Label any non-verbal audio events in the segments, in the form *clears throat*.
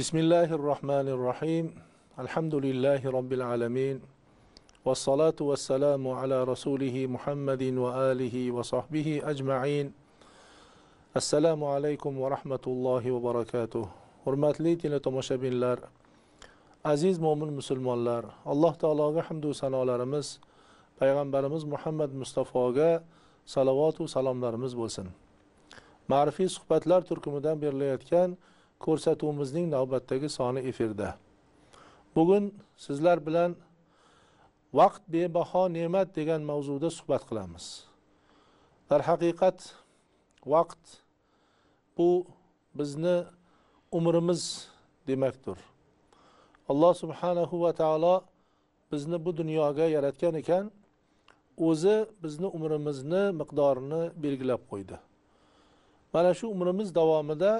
بسم الله الرحمن الرحيم الحمد لله رب العالمين والصلاة والسلام على رسوله محمد وآله وصحبه أجمعين assalomu alaykum va rahmatullohi va barakatuh hurmatli tomoshabinlar aziz mo'min musulmonlar alloh taologa hamdu sanolarimiz payg'ambarimiz muhammad mustafoga salovatu salomlarimiz bo'lsin ma'rifiy suhbatlar turkumidan berilayotgan ko'rsatuvimizning navbatdagi soni efirda bugun sizlar bilan vaqt bebaho ne'mat degan mavzuda suhbat qilamiz darhaqiqat vaqt bu bizni umrimiz demakdir alloh subhanahu va taolo bizni bu dunyoga yaratgan ekan o'zi bizni umrimizni miqdorini belgilab qo'ydi mana shu umrimiz davomida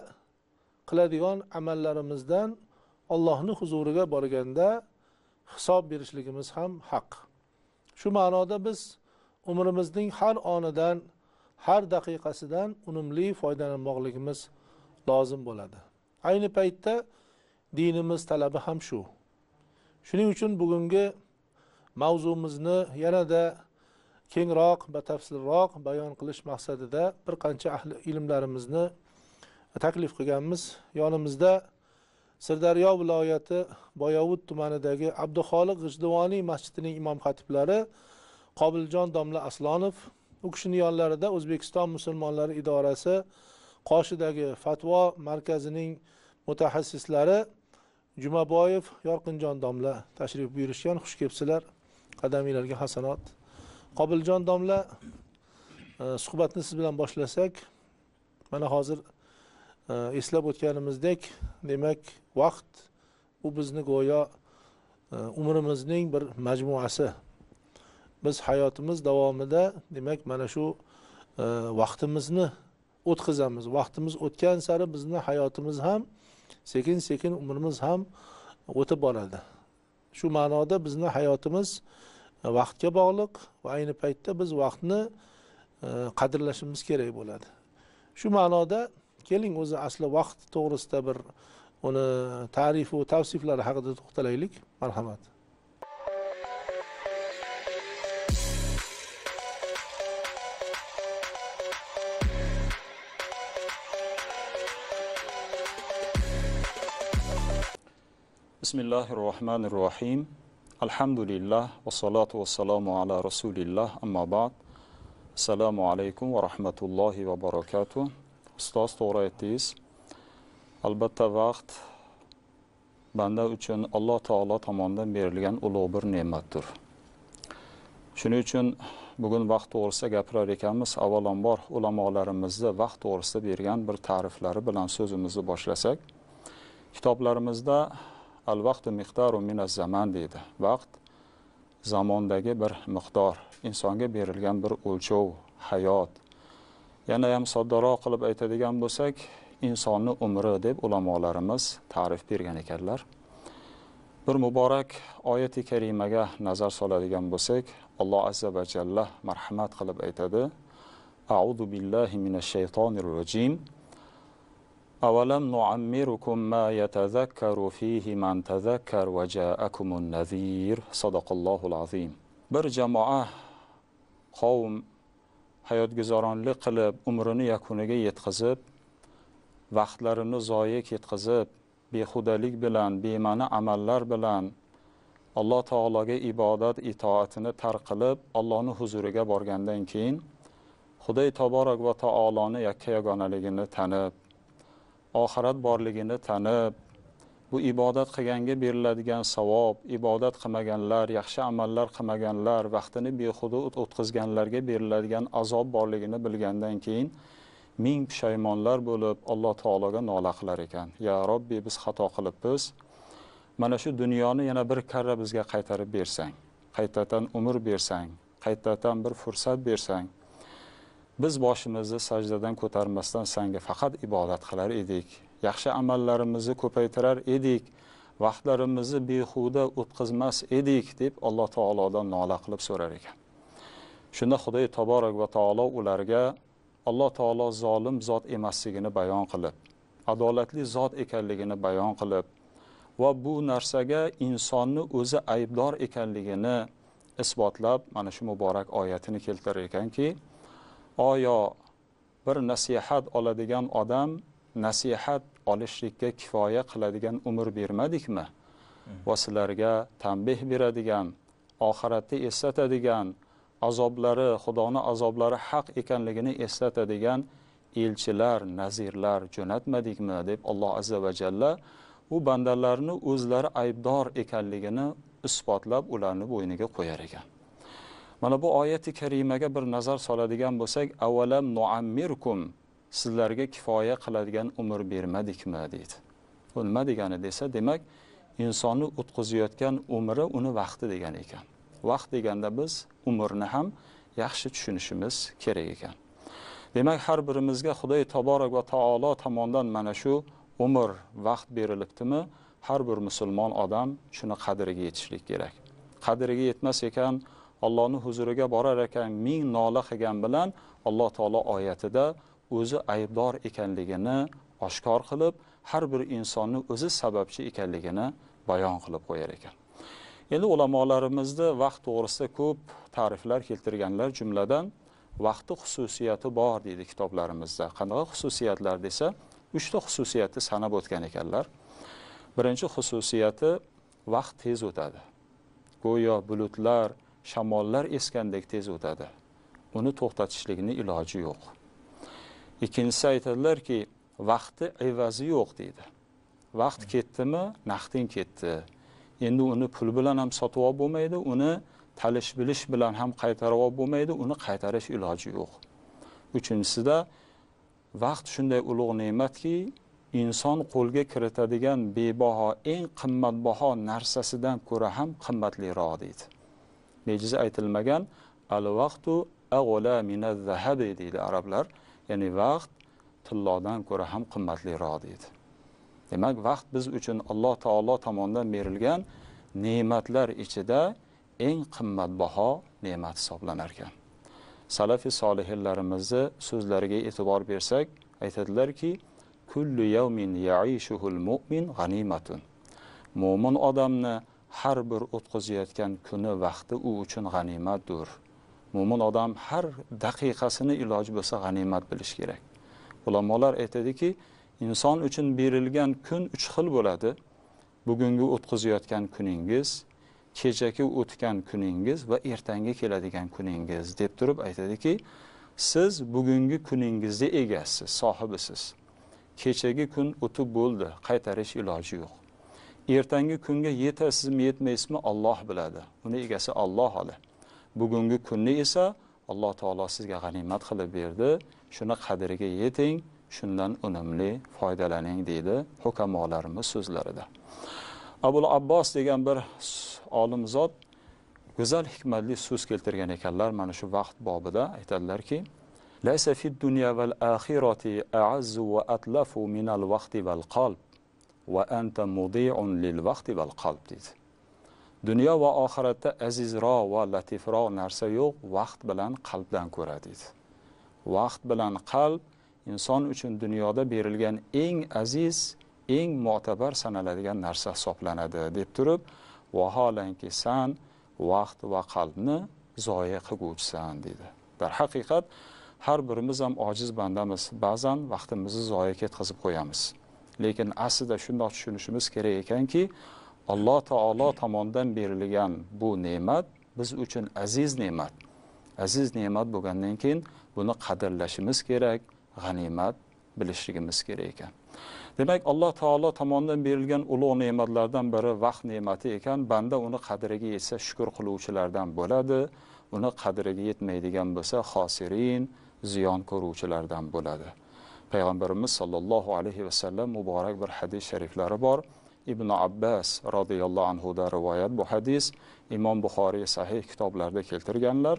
qiladigan amallarimizdan Allohning huzuriga borganda hisob berishligimiz ham haq shu ma'noda biz umrimizning har onidan har daqiqasidan unumli foydalanmoqligimiz lozim bo'ladi ayni paytda dinimiz talabi ham shu shuning uchun bugungi mavzumizni yanada kengroq batafsilroq bayon qilish maqsadida bir qancha ahli ilmlarimizni taklif qilganmiz yonimizda sirdaryo viloyati boyovut tumanidagi abduxoliq g'ijduvoniy masjidining imom xatiblari qobiljon domla aslonov u kishini yonlarida o'zbekiston musulmonlari idorasi qoshidagi fatvo markazining mutaxassislari jumaboyev yorqinjon domla tashrif buyurishgan xush kelibsizlar qadaminglarga hasanot qobiljon domla e, suhbatni siz bilan boshlasak mana hozir eslab o'tganimizdek demak vaqt u bizni go'yo e, umrimizning bir majmuasi biz hayotimiz davomida demak mana shu e, vaqtimizni o'tkazamiz vaqtimiz o'tgan sari bizni hayotimiz ham sekin sekin umrimiz ham o'tib boradi shu ma'noda bizni hayotimiz e, vaqtga bog'liq va ayni paytda biz vaqtni qadrlashimiz kerak bo'ladi shu ma'noda keling o'zi asli vaqt to'g'risida bir uni tarifu tavsiflari haqida to'xtalaylik marhamat بسم الله الرحمن الرحيم الحمد لله والصلاة والسلام على رسول الله أما بعد السلام عليكم ورحمة الله وبركاته ustoz to'g'ri aytdingiz albatta vaqt banda uchun alloh taolo tomonidan berilgan ulug' bir ne'matdir shuning uchun bugun vaqt to'g'risida gapirar ekanmiz avvalambor ulamolarimizni vaqt to'g'risida bergan bir ta'riflari bilan so'zimizni boshlasak kitoblarimizda al vaqtu miqdaru minaz zaman deydi vaqt zamondagi bir miqdor insonga berilgan bir o'lchov hayot yana ham soddaroq qilib aytadigan bo'lsak insonni umri deb ulamolarimiz ta'rif bergan ekanlar bir muborak oyati karimaga nazar soladigan bo'lsak alloh azza va jalla marhamat qilib aytadi audu billahi minash shaytonir rojim avalam nuammirukum ma yatazakkaru fihi man tazakkar va jaakumun صدق الله العظيم bir jamoa qavm hayotguzaronlik qilib umrini yakuniga yetkazib vaqtlarini zoya ketkazib behudalik bilan bema'ni amallar bilan alloh taologa ibodat itoatini tark qilib allohni huzuriga borgandan keyin xudoy toborak va taoloni yakka yagonaligini tanib oxirat borligini tanib bu ibodat qilganga beriladigan savob ibodat qilmaganlar yaxshi amallar qilmaganlar vaqtini behuda o'tkazganlarga beriladigan azob borligini bilgandan keyin ming pushaymonlar bo'lib alloh taologa nola qilar ekan ya robbi biz xato qilibmiz mana shu dunyoni yana bir karra bizga qaytarib bersang qaytadan umr bersang qaytadan bir fursat bersang biz boshimizni sajdadan ko'tarmasdan sanga faqat ibodat qilar edik yaxshi amallarimizni ko'paytirar edik vaqtlarimizni behuda o'tkazmas edik deb alloh taolodan nola qilib so'rar ekan shunda xudoy taborak va taolo ularga alloh taolo zolim zot emasligini bayon qilib adolatli zot ekanligini bayon qilib va bu narsaga insonni o'zi aybdor ekanligini isbotlab mana shu muborak oyatini keltirar ekanki oyo bir nasihat oladigan odam nasihat olishlikka kifoya qiladigan umr bermadikmi mm-hmm. va sizlarga tanbeh beradigan oxiratni eslatadigan azoblari xudoni azoblari haq ekanligini eslatadigan elchilar nazirlar jo'natmadikmi deb alloh azza va jalla u bandalarni o'zlari aybdor ekanligini isbotlab ularni bo'yniga qo'yar ekan mana bu oyati karimaga bir nazar soladigan bo'lsak avvalam nuammirkum sizlarga kifoya qiladigan umr bermadikmi deydi bu nima degani desa demak insonni o'tkazayotgan umri uni vaqti degani ekan vaqt deganda biz umrni ham yaxshi tushunishimiz kerak ekan demak har birimizga xudoy taborak va taolo tomonidan mana shu umr vaqt berilibdimi har bir musulmon odam shuni qadriga yetishlik kerak qadriga yetmas ekan allohni huzuriga borar ekan ming nola qilgan bilan alloh taolo oyatida o'zi aybdor ekanligini oshkor qilib har bir insonni o'zi sababchi ekanligini bayon qilib qo'yar ekan endi ulamolarimizni vaqt to'g'risida ko'p ta'riflar keltirganlar jumladan vaqtni xususiyati bor deydi kitoblarimizda qanaqa xususiyatlar desa uchta xususiyatni sanab o'tgan ekanlar birinchi xususiyati vaqt tez o'tadi go'yo bulutlar shamollar esgandek tez o'tadi uni to'xtatishlikni iloji yo'q ikkinchisi aytadilarki vaqtni evazi yo'q deydi vaqt ketdimi naqding ketdi endi uni pul bilan ham sotib olib bo'lmaydi uni talish bilish bilan ham qaytarib olib bo'lmaydi uni qaytarish iloji yo'q uchinchisida vaqt shunday ulug' ne'matki inson qo'lga kiritadigan bebaho eng qimmatbaho narsasidan ko'ra ham qimmatliroq deydi bejiz aytilmagan al vaqtu deydi arablar ya'ni vaqt tillodan ko'ra ham qimmatliroq deydi demak vaqt biz uchun alloh taolo tomonidan berilgan ne'matlar ichida eng qimmatbaho ne'mat hisoblanar ekan salafi solihinlarimizni so'zlariga e'tibor bersak aytadilarki kullu yawmin ya'ishuhul mu'min g'animatun mo'min odamni har bir o'tkazayotgan kuni vaqti u uchun g'animatdir mo'min odam har daqiqasini iloji bo'lsa g'animat bilish kerak ulamolar aytadiki inson uchun berilgan kun uch xil bo'ladi bugungi o'tkazayotgan kuningiz kechagi o'tgan kuningiz va ertangi keladigan kuningiz deb turib aytadiki siz bugungi kuningizni egasisiz sohibisiz kechagi kun o'tib bo'ldi qaytarish iloji yo'q ertangi kunga yetasizmi yetmaysizmi olloh biladi uni egasi olloh oladi bugungi kunni esa alloh taolo sizga g'animat qilib berdi shuni qadriga yeting shundan unumli foydalaning deydi hukamolarimiz so'zlarida abul abbos degan bir olim zot go'zal hikmatli so'z keltirgan ekanlar mana shu vaqt bobida aytadilarki laysa atlafu val qalb anta lil val qalb deydi dunyo va oxiratda azizro va latifroq narsa yo'q vaqt bilan qalbdan ko'ra deydi vaqt bilan qalb inson uchun dunyoda berilgan eng aziz eng mo'tabar sanaladigan narsa hisoblanadi deb turib vaholanki san vaqt va qalbni zoya qilguvchisan deydi darhaqiqat har birimiz ham ojiz bandamiz ba'zan vaqtimizni zoya ketkazib qo'yamiz lekin aslida shundoq tushunishimiz kerak ekanki alloh taolo tomonidan berilgan bu ne'mat biz uchun aziz ne'mat aziz ne'mat bo'lgandan keyin buni qadrlashimiz kerak g'animat bilishligimiz kerak ekan demak alloh taolo tomonidan berilgan ulug' ne'matlardan biri vaqt ne'mati ekan banda uni qadriga yetsa shukur qiluvchilardan bo'ladi uni qadriga yetmaydigan bo'lsa xosirin ziyon ko'ruvchilardan bo'ladi payg'ambarimiz sollallohu alayhi vasallam muborak bir hadis shariflari bor ibn abbas roziyallohu anhudan rivoyat bu hadis imom buxoriy sahih kitoblarida keltirganlar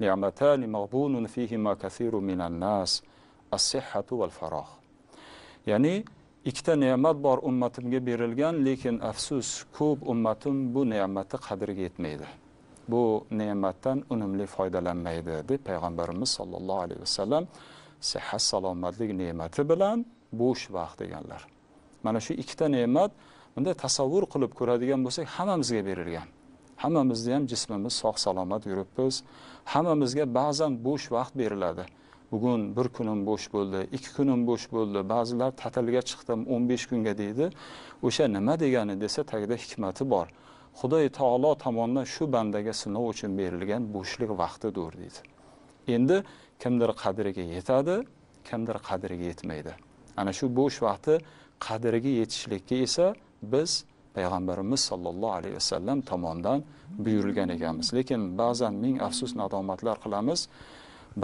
ni'matani maghbunun fihima kathiru minan nas as-sihhatu val faroh ya'ni ikkita ne'mat bor ummatimga berilgan lekin afsus ko'p ummatim bu ne'matni qadriga yetmaydi bu ne'matdan unumli foydalanmaydi deb payg'ambarimiz sollallohu alayhi vasallam sihat salomatlik ne'mati bilan bo'sh vaqt deganlar mana shu ikkita ne'mat bunday tasavvur qilib ko'radigan bo'lsak hammamizga berilgan hammamizni ham jismimiz sog' salomat yuribmiz hammamizga ba'zan bo'sh vaqt beriladi bugun bir kunim bo'sh bo'ldi ikki kunim bo'sh bo'ldi ba'zilar ta'tilga chiqdim o'n besh kunga deydi o'sha nima degani desa tagida hikmati bor xudoy taolo tomonidan shu bandaga sinov uchun berilgan bo'shlik vaqtidir deydi endi kimdir qadriga yetadi kimdir qadriga yetmaydi ana shu bo'sh vaqti qadriga yetishlikka esa biz payg'ambarimiz sollallohu alayhi vasallam tomonidan buyurilgan ekanmiz lekin ba'zan ming afsus nadomatlar qilamiz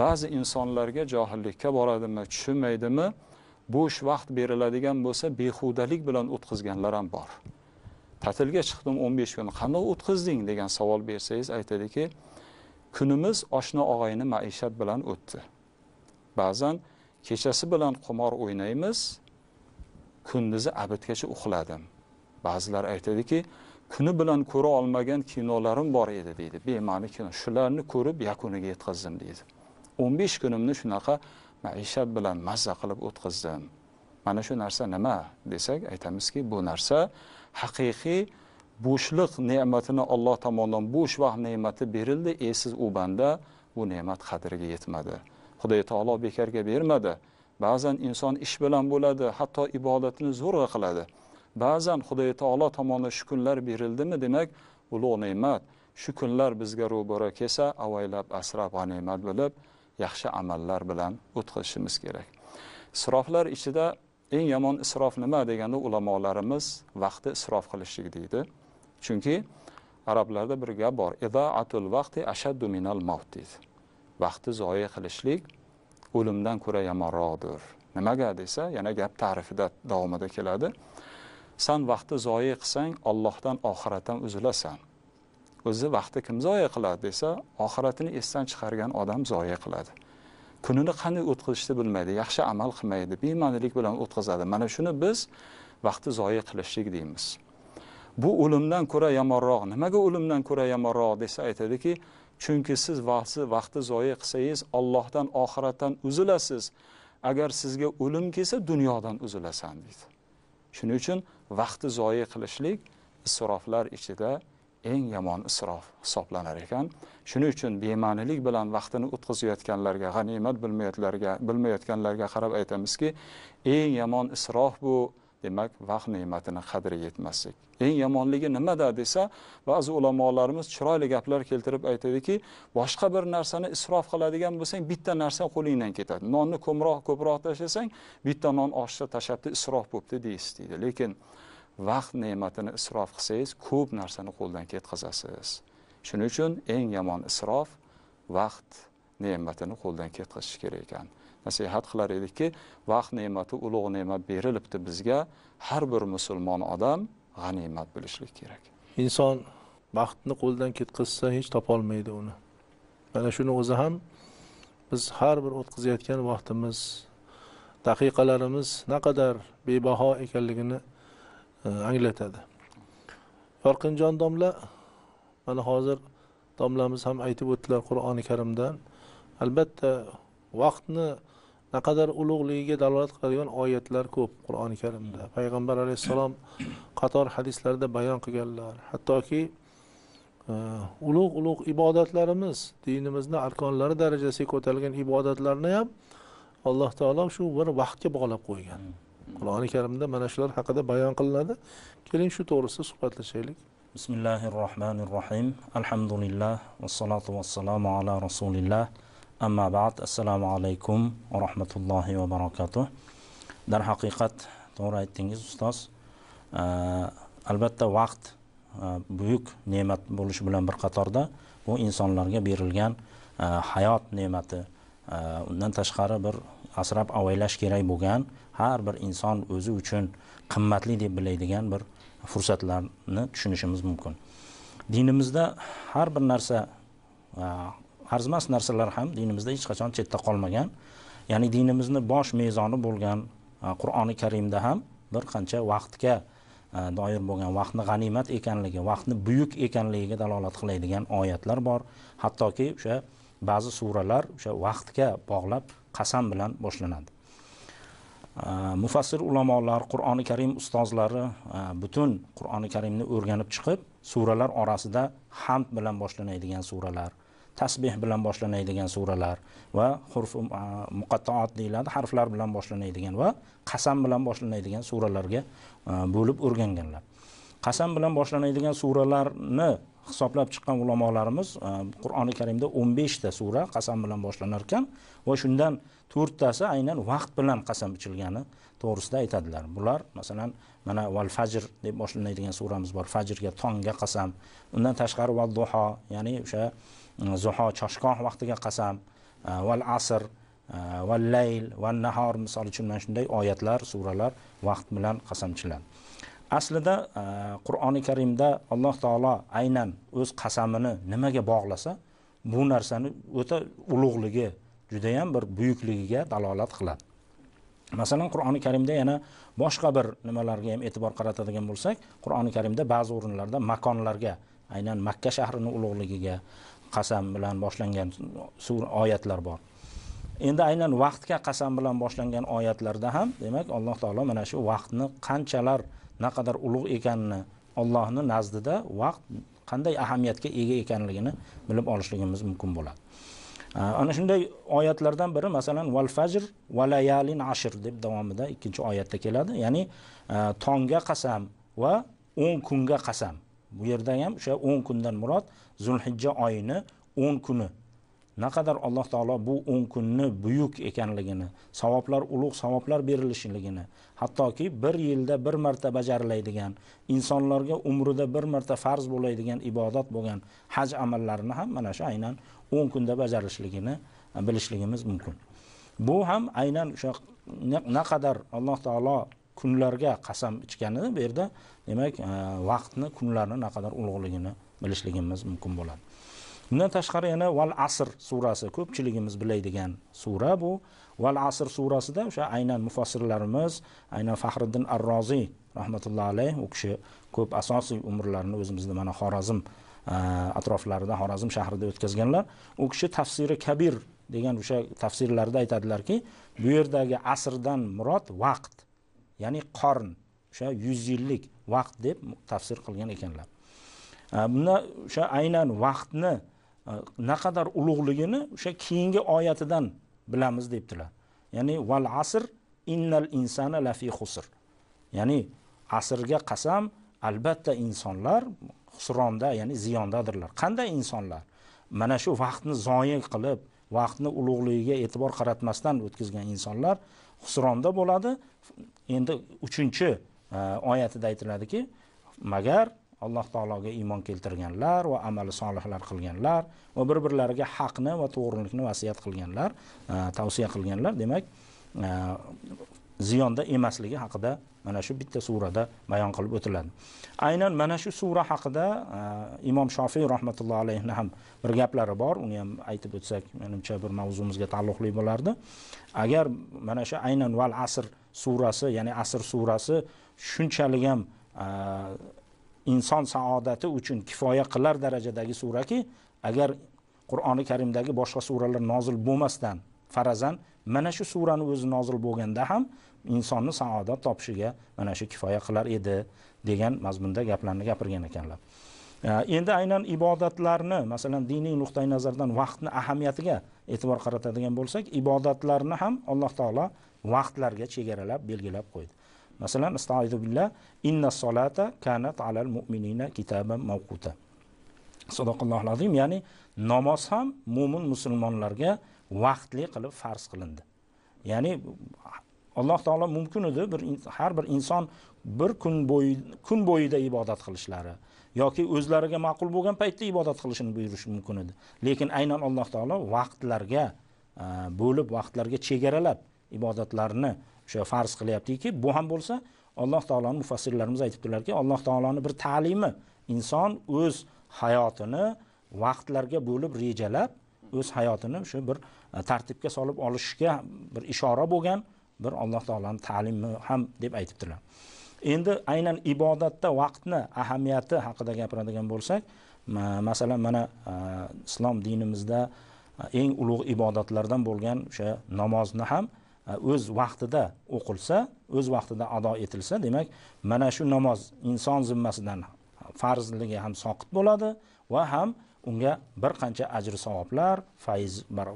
ba'zi insonlarga johillikka boradimi tushunmaydimi bo'sh vaqt beriladigan bo'lsa behudalik bilan o'tkazganlar ham bor ta'tilga chiqdim 15 kun qanday o'tkazding degan savol bersangiz aytadiki kunimiz oshna og'ayni maishat bilan o'tdi ba'zan kechasi bilan qumor o'ynaymiz kunduzi abidgacha uxladim ba'zilar aytadiki kuni bilan ko'ra olmagan kinolarim bor edi deydi bema'ni kino shularni ko'rib yakuniga yetkazdim deydi o'n besh kunimni shunaqa maishat bilan mazza qilib o'tkazdim mana shu narsa nima desak aytamizki bu narsa haqiqiy bo'shliq ne'matini olloh tomonidan bo'sh vaqt ne'mati berildi esiz u banda bu ne'mat qadriga yetmadi xudoy taolo bekorga bermadi ba'zan inson ish bilan bo'ladi hatto ibodatini zo'rg'a qiladi ba'zan xudoy taolo tomonidan shu kunlar berildimi demak ulug' ne'mat shu kunlar bizga ro'bara kelsa avaylab asrab g'animat bo'lib yaxshi amallar bilan o'tkazishimiz kerak isroflar ichida eng yomon isrof nima deganda ulamolarimiz vaqtni isrof qilishlik deydi chunki arablarda bir gap bor idaatul vaqti ashaddu minal mavt deydi vaqtni zoya qilishlik o'limdan ko'ra yomonroqdir nimaga desa yana gap ta'rifida davomida keladi san vaqtni zoya qilsang ollohdan oxiratdan uzilasan o'zi vaqti kim zoya qiladi desa oxiratini esdan chiqargan odam zoya qiladi kunini qanday o'tkazishni bilmaydi yaxshi amal qilmaydi bema'nilik bilan o'tkazadi mana shuni biz vaqti zoya qilishlik deymiz bu o'limdan ko'ra yomonroq nimaga o'limdan ko'ra yomonroq desa aytadiki chunki siz vaqti zoya qilsangiz ollohdan oxiratdan uzilasiz agar sizga o'lim kelsa dunyodan uzilasan deydi shuning uchun vaqtni zoyi qilishlik isroflar ichida eng yomon isrof hisoblanar ekan shuning uchun bema'nilik bilan vaqtini o'tkazayotganlarga g'animat bilmayotganlarga qarab aytamizki eng yomon isrof bu demak vaqt ne'matini qadri yetmaslik eng yomonligi nimada desa ba'zi ulamolarimiz chiroyli gaplar keltirib aytadiki boshqa bir narsani isrof qiladigan bo'lsang bitta narsa qo'lingdan ketadi nonni ko'proq ko'proq tashlasang bitta non oshsa tashlabdi isrof bo'libdi deysiz lekin vaqt ne'matini isrof qilsangiz ko'p narsani qo'ldan ketkazasiz shuning uchun eng yomon isrof vaqt ne'matini qo'ldan ketkazish kerak ekan nasihat qilar ediki vaqt ne'mati ulug' ne'mat berilibdi bizga har bir musulmon odam g'animat bilishlik kerak inson vaqtni qo'ldan ketkazsa hech topolmaydi uni mana shuni o'zi ham biz har bir o'tkazayotgan vaqtimiz daqiqalarimiz naqadar bebaho ekanligini e, anglatadi yorqinjon domla mana hozir domlamiz ham aytib o'tdilar qur'oni karimdan albatta vaqtni naqadar ulug'ligiga dalolat qiladigan oyatlar ko'p qur'oni karimda payg'ambar alayhissalom qator hadislarda bayon qilganlar hattoki e, ulug' ulug' ibodatlarimiz dinimizni arkonlari darajasiga ko'tarilgan ibodatlarni ham alloh taolo shu bir vaqtga bog'lab qo'ygan qur'oni karimda mana shular haqida bayon qilinadi keling shu to'g'risida suhbatlashaylik bismillahi rohmanir rohim alhamdulillah vassalotu vassalomu ala rasulillah amma ba'd assalomu alaykum va rahmatullohi va barakatuh darhaqiqat to'g'ri aytdingiz ustoz albatta vaqt e, buyuk ne'mat bo'lishi bilan bir qatorda bu insonlarga berilgan e, hayot ne'mati e, undan tashqari bir asrab avaylash kerak bo'lgan har bir inson o'zi uchun qimmatli deb biladigan bir fursatlarni tushunishimiz mumkin dinimizda har bir narsa arzimas narsalar ham dinimizda hech qachon chetda qolmagan ya'ni dinimizni bosh mezoni bo'lgan qur'oni karimda ham bir qancha vaqtga doir bo'lgan vaqtni g'animat ekanligi vaqtni buyuk ekanligiga dalolat qiladigan oyatlar bor hattoki o'sha ba'zi suralar o'sha vaqtga bog'lab qasam bilan boshlanadi mufassir ulamolar qur'oni karim ustozlari butun qur'oni karimni o'rganib chiqib suralar orasida hamd bilan boshlanadigan suralar tasbeh bilan boshlanadigan suralar va hurf um, muqattoat deyiladi harflar bilan boshlanadigan va qasam bilan boshlanadigan suralarga bo'lib o'rganganlar qasam bilan boshlanadigan suralarni hisoblab chiqqan ulamolarimiz qur'oni karimda 15 ta sura qasam bilan boshlanar ekan va shundan to'rttasi aynan vaqt bilan qasam ichilgani to'g'risida aytadilar bular masalan mana val fajr deb boshlanadigan suramiz bor fajrga tongga qasam undan tashqari val duho ya'ni o'sha zuho choshgoh vaqtiga qasam val e, asr val e, layl val nahor misol uchun mana shunday oyatlar suralar vaqt bilan qasamchilan aslida e, qur'oni karimda alloh taolo aynan o'z qasamini nimaga bog'lasa bu narsani o'ta ulug'ligi judayam bir buyukligiga dalolat qiladi masalan qur'oni karimda yana boshqa bir nimalarga ham e'tibor qaratadigan bo'lsak qur'oni karimda ba'zi o'rinlarda makonlarga aynan makka shahrini ulug'ligiga qasam bilan boshlangan oyatlar bor endi aynan vaqtga qasam bilan boshlangan oyatlarda ham demak alloh taolo mana shu vaqtni qanchalar naqadar ulug' ekanini ollohni nazdida vaqt qanday ahamiyatga ega ekanligini bilib olishligimiz mumkin bo'ladi ana shunday oyatlardan biri masalan val fajr va layalin ashr deb davomida ikkinchi oyatda keladi ya'ni tongga qasam va o'n kunga qasam bu yerda ham o'sha o'n kundan murod zulhijja oyini 10 kuni naqadar alloh taolo bu 10 kunni buyuk ekanligini savoblar ulug' savoblar berilishligini hattoki bir yilda bir marta bajariladigan insonlarga umrida bir marta farz bo'ladigan ibodat bo'lgan haj amallarini ham mana shu aynan 10 kunda bajarilishligini e, bilishligimiz mumkin bu ham aynan o'sha naqadar alloh taolo kunlarga qasam ichgani bu yerda demak e, vaqtni kunlarni naqadar ulug'ligini bilishligimiz mumkin bo'ladi bundan tashqari yana val asr surasi ko'pchiligimiz biladigan sura bu val asr surasida o'sha aynan mufassirlarimiz aynan faxriddin arroziy roziy rahmatullohi alayh u kishi ko'p asosiy umrlarini o'zimizni mana xorazm e, atroflarida xorazm shahrida o'tkazganlar u kishi tafsiri kabir degan o'sha tafsirlarda aytadilarki bu yerdagi asrdan murod vaqt ya'ni qorn o'sha yuz yillik vaqt deb tafsir qilgan ekanlar buni o'sha aynan vaqtni e, naqadar ulug'ligini o'sha keyingi oyatidan bilamiz debdilar ya'ni val asr innal insana lafi husr ya'ni asrga qasam albatta insonlar husronda ya'ni ziyondadirlar qanday insonlar mana shu vaqtni zoyi qilib vaqtni ulug'ligiga e'tibor qaratmasdan o'tkazgan insonlar husronda bo'ladi endi uchinchi e, oyatida aytiladiki magar alloh taologa iymon keltirganlar va amali solihlar qilganlar va bir birlariga haqni va to'g'rilikni vasiyat qilganlar e, tavsiya qilganlar demak e, ziyonda emasligi haqida mana shu bitta surada bayon qilib o'tiladi aynan mana shu sura haqida e, imom shofiy rahmatullohi alayhi ham bir gaplari bor uni ham aytib o'tsak menimcha bir mavzumizga taalluqli bo'lardi agar mana shu aynan val asr surasi ya'ni asr surasi shunchalik ham inson saodati uchun kifoya qilar darajadagi suraki agar qur'oni karimdagi boshqa suralar nozil bo'lmasdan farazan mana shu surani o'zi nozil bo'lganda ham insonni saodat topishiga mana shu kifoya qilar edi degan mazmunda gaplarni gapirgan ekanlar endi aynan ibodatlarni masalan diniy nuqtai nazardan vaqtni ahamiyatiga e'tibor qaratadigan bo'lsak ibodatlarni ham alloh taolo vaqtlarga chegaralab belgilab qo'ydi Masalan, astaizu inna solata kanat alal mu'minina kitaban mavquta. Sadaqallohul azim, ya'ni namoz ham mu'min musulmonlarga vaqtli qilib farz qilindi. Ya'ni Alloh taolo mumkin edi bir har bir inson bir kun bo'yi kun bo'yida ibodat qilishlari yoki o'zlariga ma'qul bo'lgan paytda ibodat qilishini buyurishi mumkin edi. Lekin aynan Alloh taolo vaqtlarga bo'lib, vaqtlarga chegaralab ibodatlarni o'sha farz qilyaptiki bu ham bo'lsa alloh taoloni mufassirlarimiz aytibdilarki alloh taoloni bir ta'limi inson o'z hayotini vaqtlarga bo'lib rejalab o'z hayotini shu bir e, tartibga solib olishga bir ishora bo'lgan bir alloh taoloni ta'limi ham deb aytibdilar endi aynan ibodatda vaqtni ahamiyati haqida gapiradigan bo'lsak ma, masalan mana e, islom dinimizda e, eng ulug' ibodatlardan bo'lgan o'sha namozni ham Э, o'z vaqtida o'qilsa o'z vaqtida ado etilsa demak mana shu namoz inson zimmasidan farzligi ham soqit bo'ladi va ham unga bir qancha ajr savoblar faiz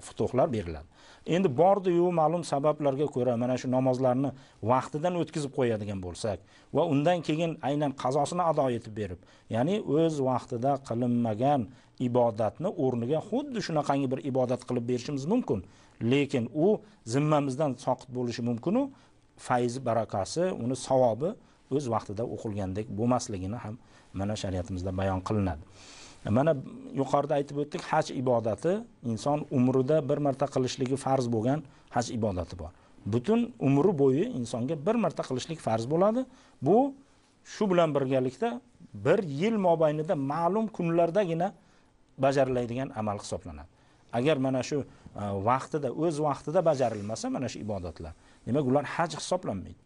futuhlar beriladi endi bordiyu ma'lum sabablarga ko'ra mana shu namozlarni vaqtidan o'tkazib qo'yadigan bo'lsak va undan keyin aynan qazosini ado etib berib ya'ni o'z vaqtida qilinmagan ibodatni o'rniga xuddi shunaqangi bir ibodat qilib berishimiz mumkin lekin u zimmamizdan soqit bo'lishi mumkinu fayzi barakasi uni savobi o'z vaqtida o'qilgandek bo'lmasligini ham mana shariatimizda bayon qilinadi mana yuqorida aytib o'tdik haj ibodati inson umrida bir marta qilishligi farz bo'lgan haj ibodati bor butun umri bo'yi insonga bir marta qilishlik farz bo'ladi bu shu bilan birgalikda bir yil mobaynida ma'lum kunlardagina bajariladigan amal hisoblanadi agar mana shu e, vaqtida o'z vaqtida bajarilmasa mana shu ibodatlar demak ular haj hisoblanmaydi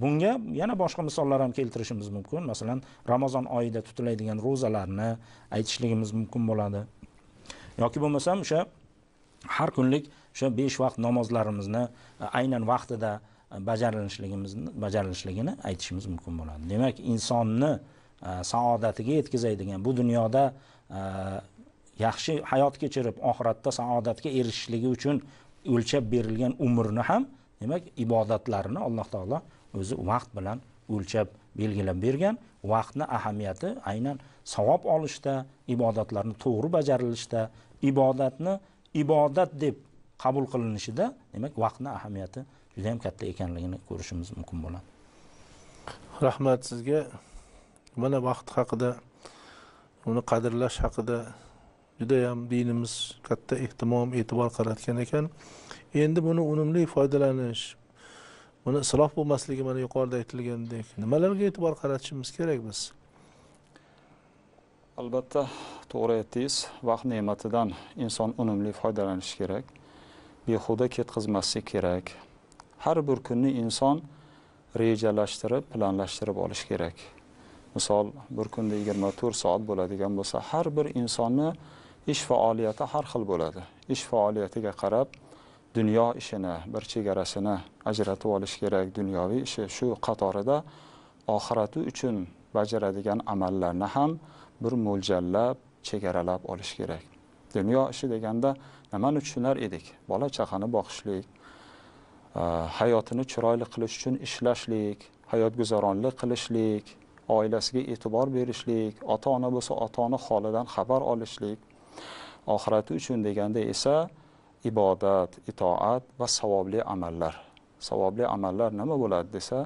bunga yana boshqa misollar ham keltirishimiz mumkin masalan ramazon oyida tutiladigan ro'zalarni aytishligimiz mumkin bo'ladi yoki bo'lmasam o'sha har kunlik o'sha besh vaqt namozlarimizni e, aynan vaqtida e, bajarilishligimizni bajarilishligini aytishimiz mumkin bo'ladi demak insonni saodatiga yetkazadigan bu dunyoda yaxshi hayot kechirib oxiratda saodatga erishishligi uchun o'lchab berilgan umrni ham demak ibodatlarni alloh taolo o'zi vaqt bilan o'lchab belgilab bergan vaqtni ahamiyati aynan savob olishda ibodatlarni to'g'ri bajarilishda ibodatni ibodat deb qabul qilinishida demak vaqtni ahamiyati juda yam katta ekanligini ko'rishimiz mumkin bo'ladi rahmat sizga mana vaqt haqida uni qadrlash haqida judayam dinimiz katta ehtimom e'tibor qaratgan ekan endi buni unumli foydalanish buni isrof bo'lmasligi mana yuqorida aytilgandek nimalarga e'tibor qaratishimiz kerak biz albatta to'g'ri aytdingiz vaqt ne'matidan inson unumli foydalanishi kerak behuda ketqazmaslik kerak har bir kunni inson rejalashtirib planlashtirib olish kerak misol bir kunda yigirma to'rt soat bo'ladigan bo'lsa har bir insonni ish faoliyati har xil bo'ladi ish faoliyatiga qarab dunyo ishini bir chegarasini ajratib olish kerak dunyoviy ishi shu qatorida oxirati uchun bajaradigan amallarni ham bir mo'ljallab chegaralab olish kerak dunyo ishi deganda nimani tushunar edik bola chaqani boqishlik hayotini chiroyli qilish uchun ishlashlik hayotguzaronlik qilishlik oilasiga e'tibor berishlik ota ona bo'lsa ota ona holidan xabar olishlik oxirati uchun deganda esa ibodat itoat va savobli amallar savobli amallar nima bo'ladi desa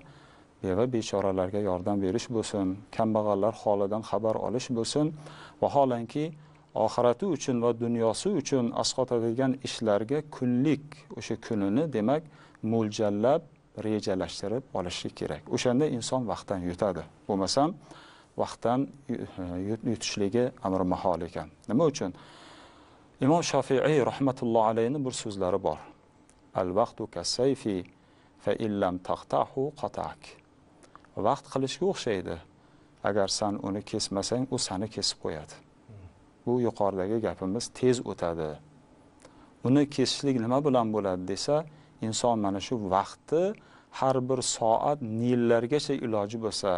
beva bechoralarga yordam berish bo'lsin kambag'allar holidan xabar olish bo'lsin vaholanki oxirati uchun va dunyosi uchun asqotadigan ishlarga kunlik o'sha kunini demak mo'ljallab rejalashtirib olishi kerak o'shanda inson vaqtdan yutadi bo'lmasam vaqtdan e, yutishligi amri mahol ekan nima uchun imom shofiiy rahmatullohi alayhni bir so'zlari bor al vaqtu kasayfi fa illam taqtahu qatak vaqt qilishga o'xshaydi agar san uni kesmasang u sani kesib qo'yadi bu yuqoridagi gapimiz tez o'tadi uni kesishlik nima bilan bo'ladi desa inson mana shu vaqtni har bir soat yillargacha iloji bo'lsa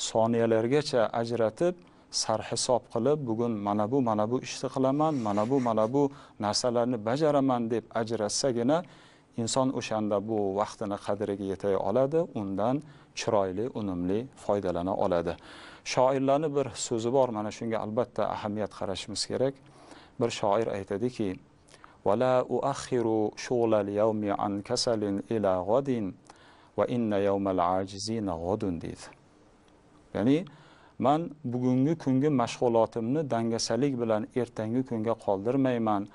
soniyalargacha ajratib sarhisob qilib bugun mana bu mana bu ishni qilaman mana bu mana bu narsalarni bajaraman deb ajratsagina inson o'shanda bu vaqtini qadriga yetay oladi undan chiroyli unumli foydalana oladi shoirlarni bir so'zi bor mana shunga albatta ahamiyat qarashimiz kerak bir shoir aytadiki ولا أؤخر شغل اليوم عن كسل إلى غد وإن يوم العاجزين غد deydi ya'ni man bugungi kungi mashg'ulotimni dangasalik bilan ertangi kunga qoldirmayman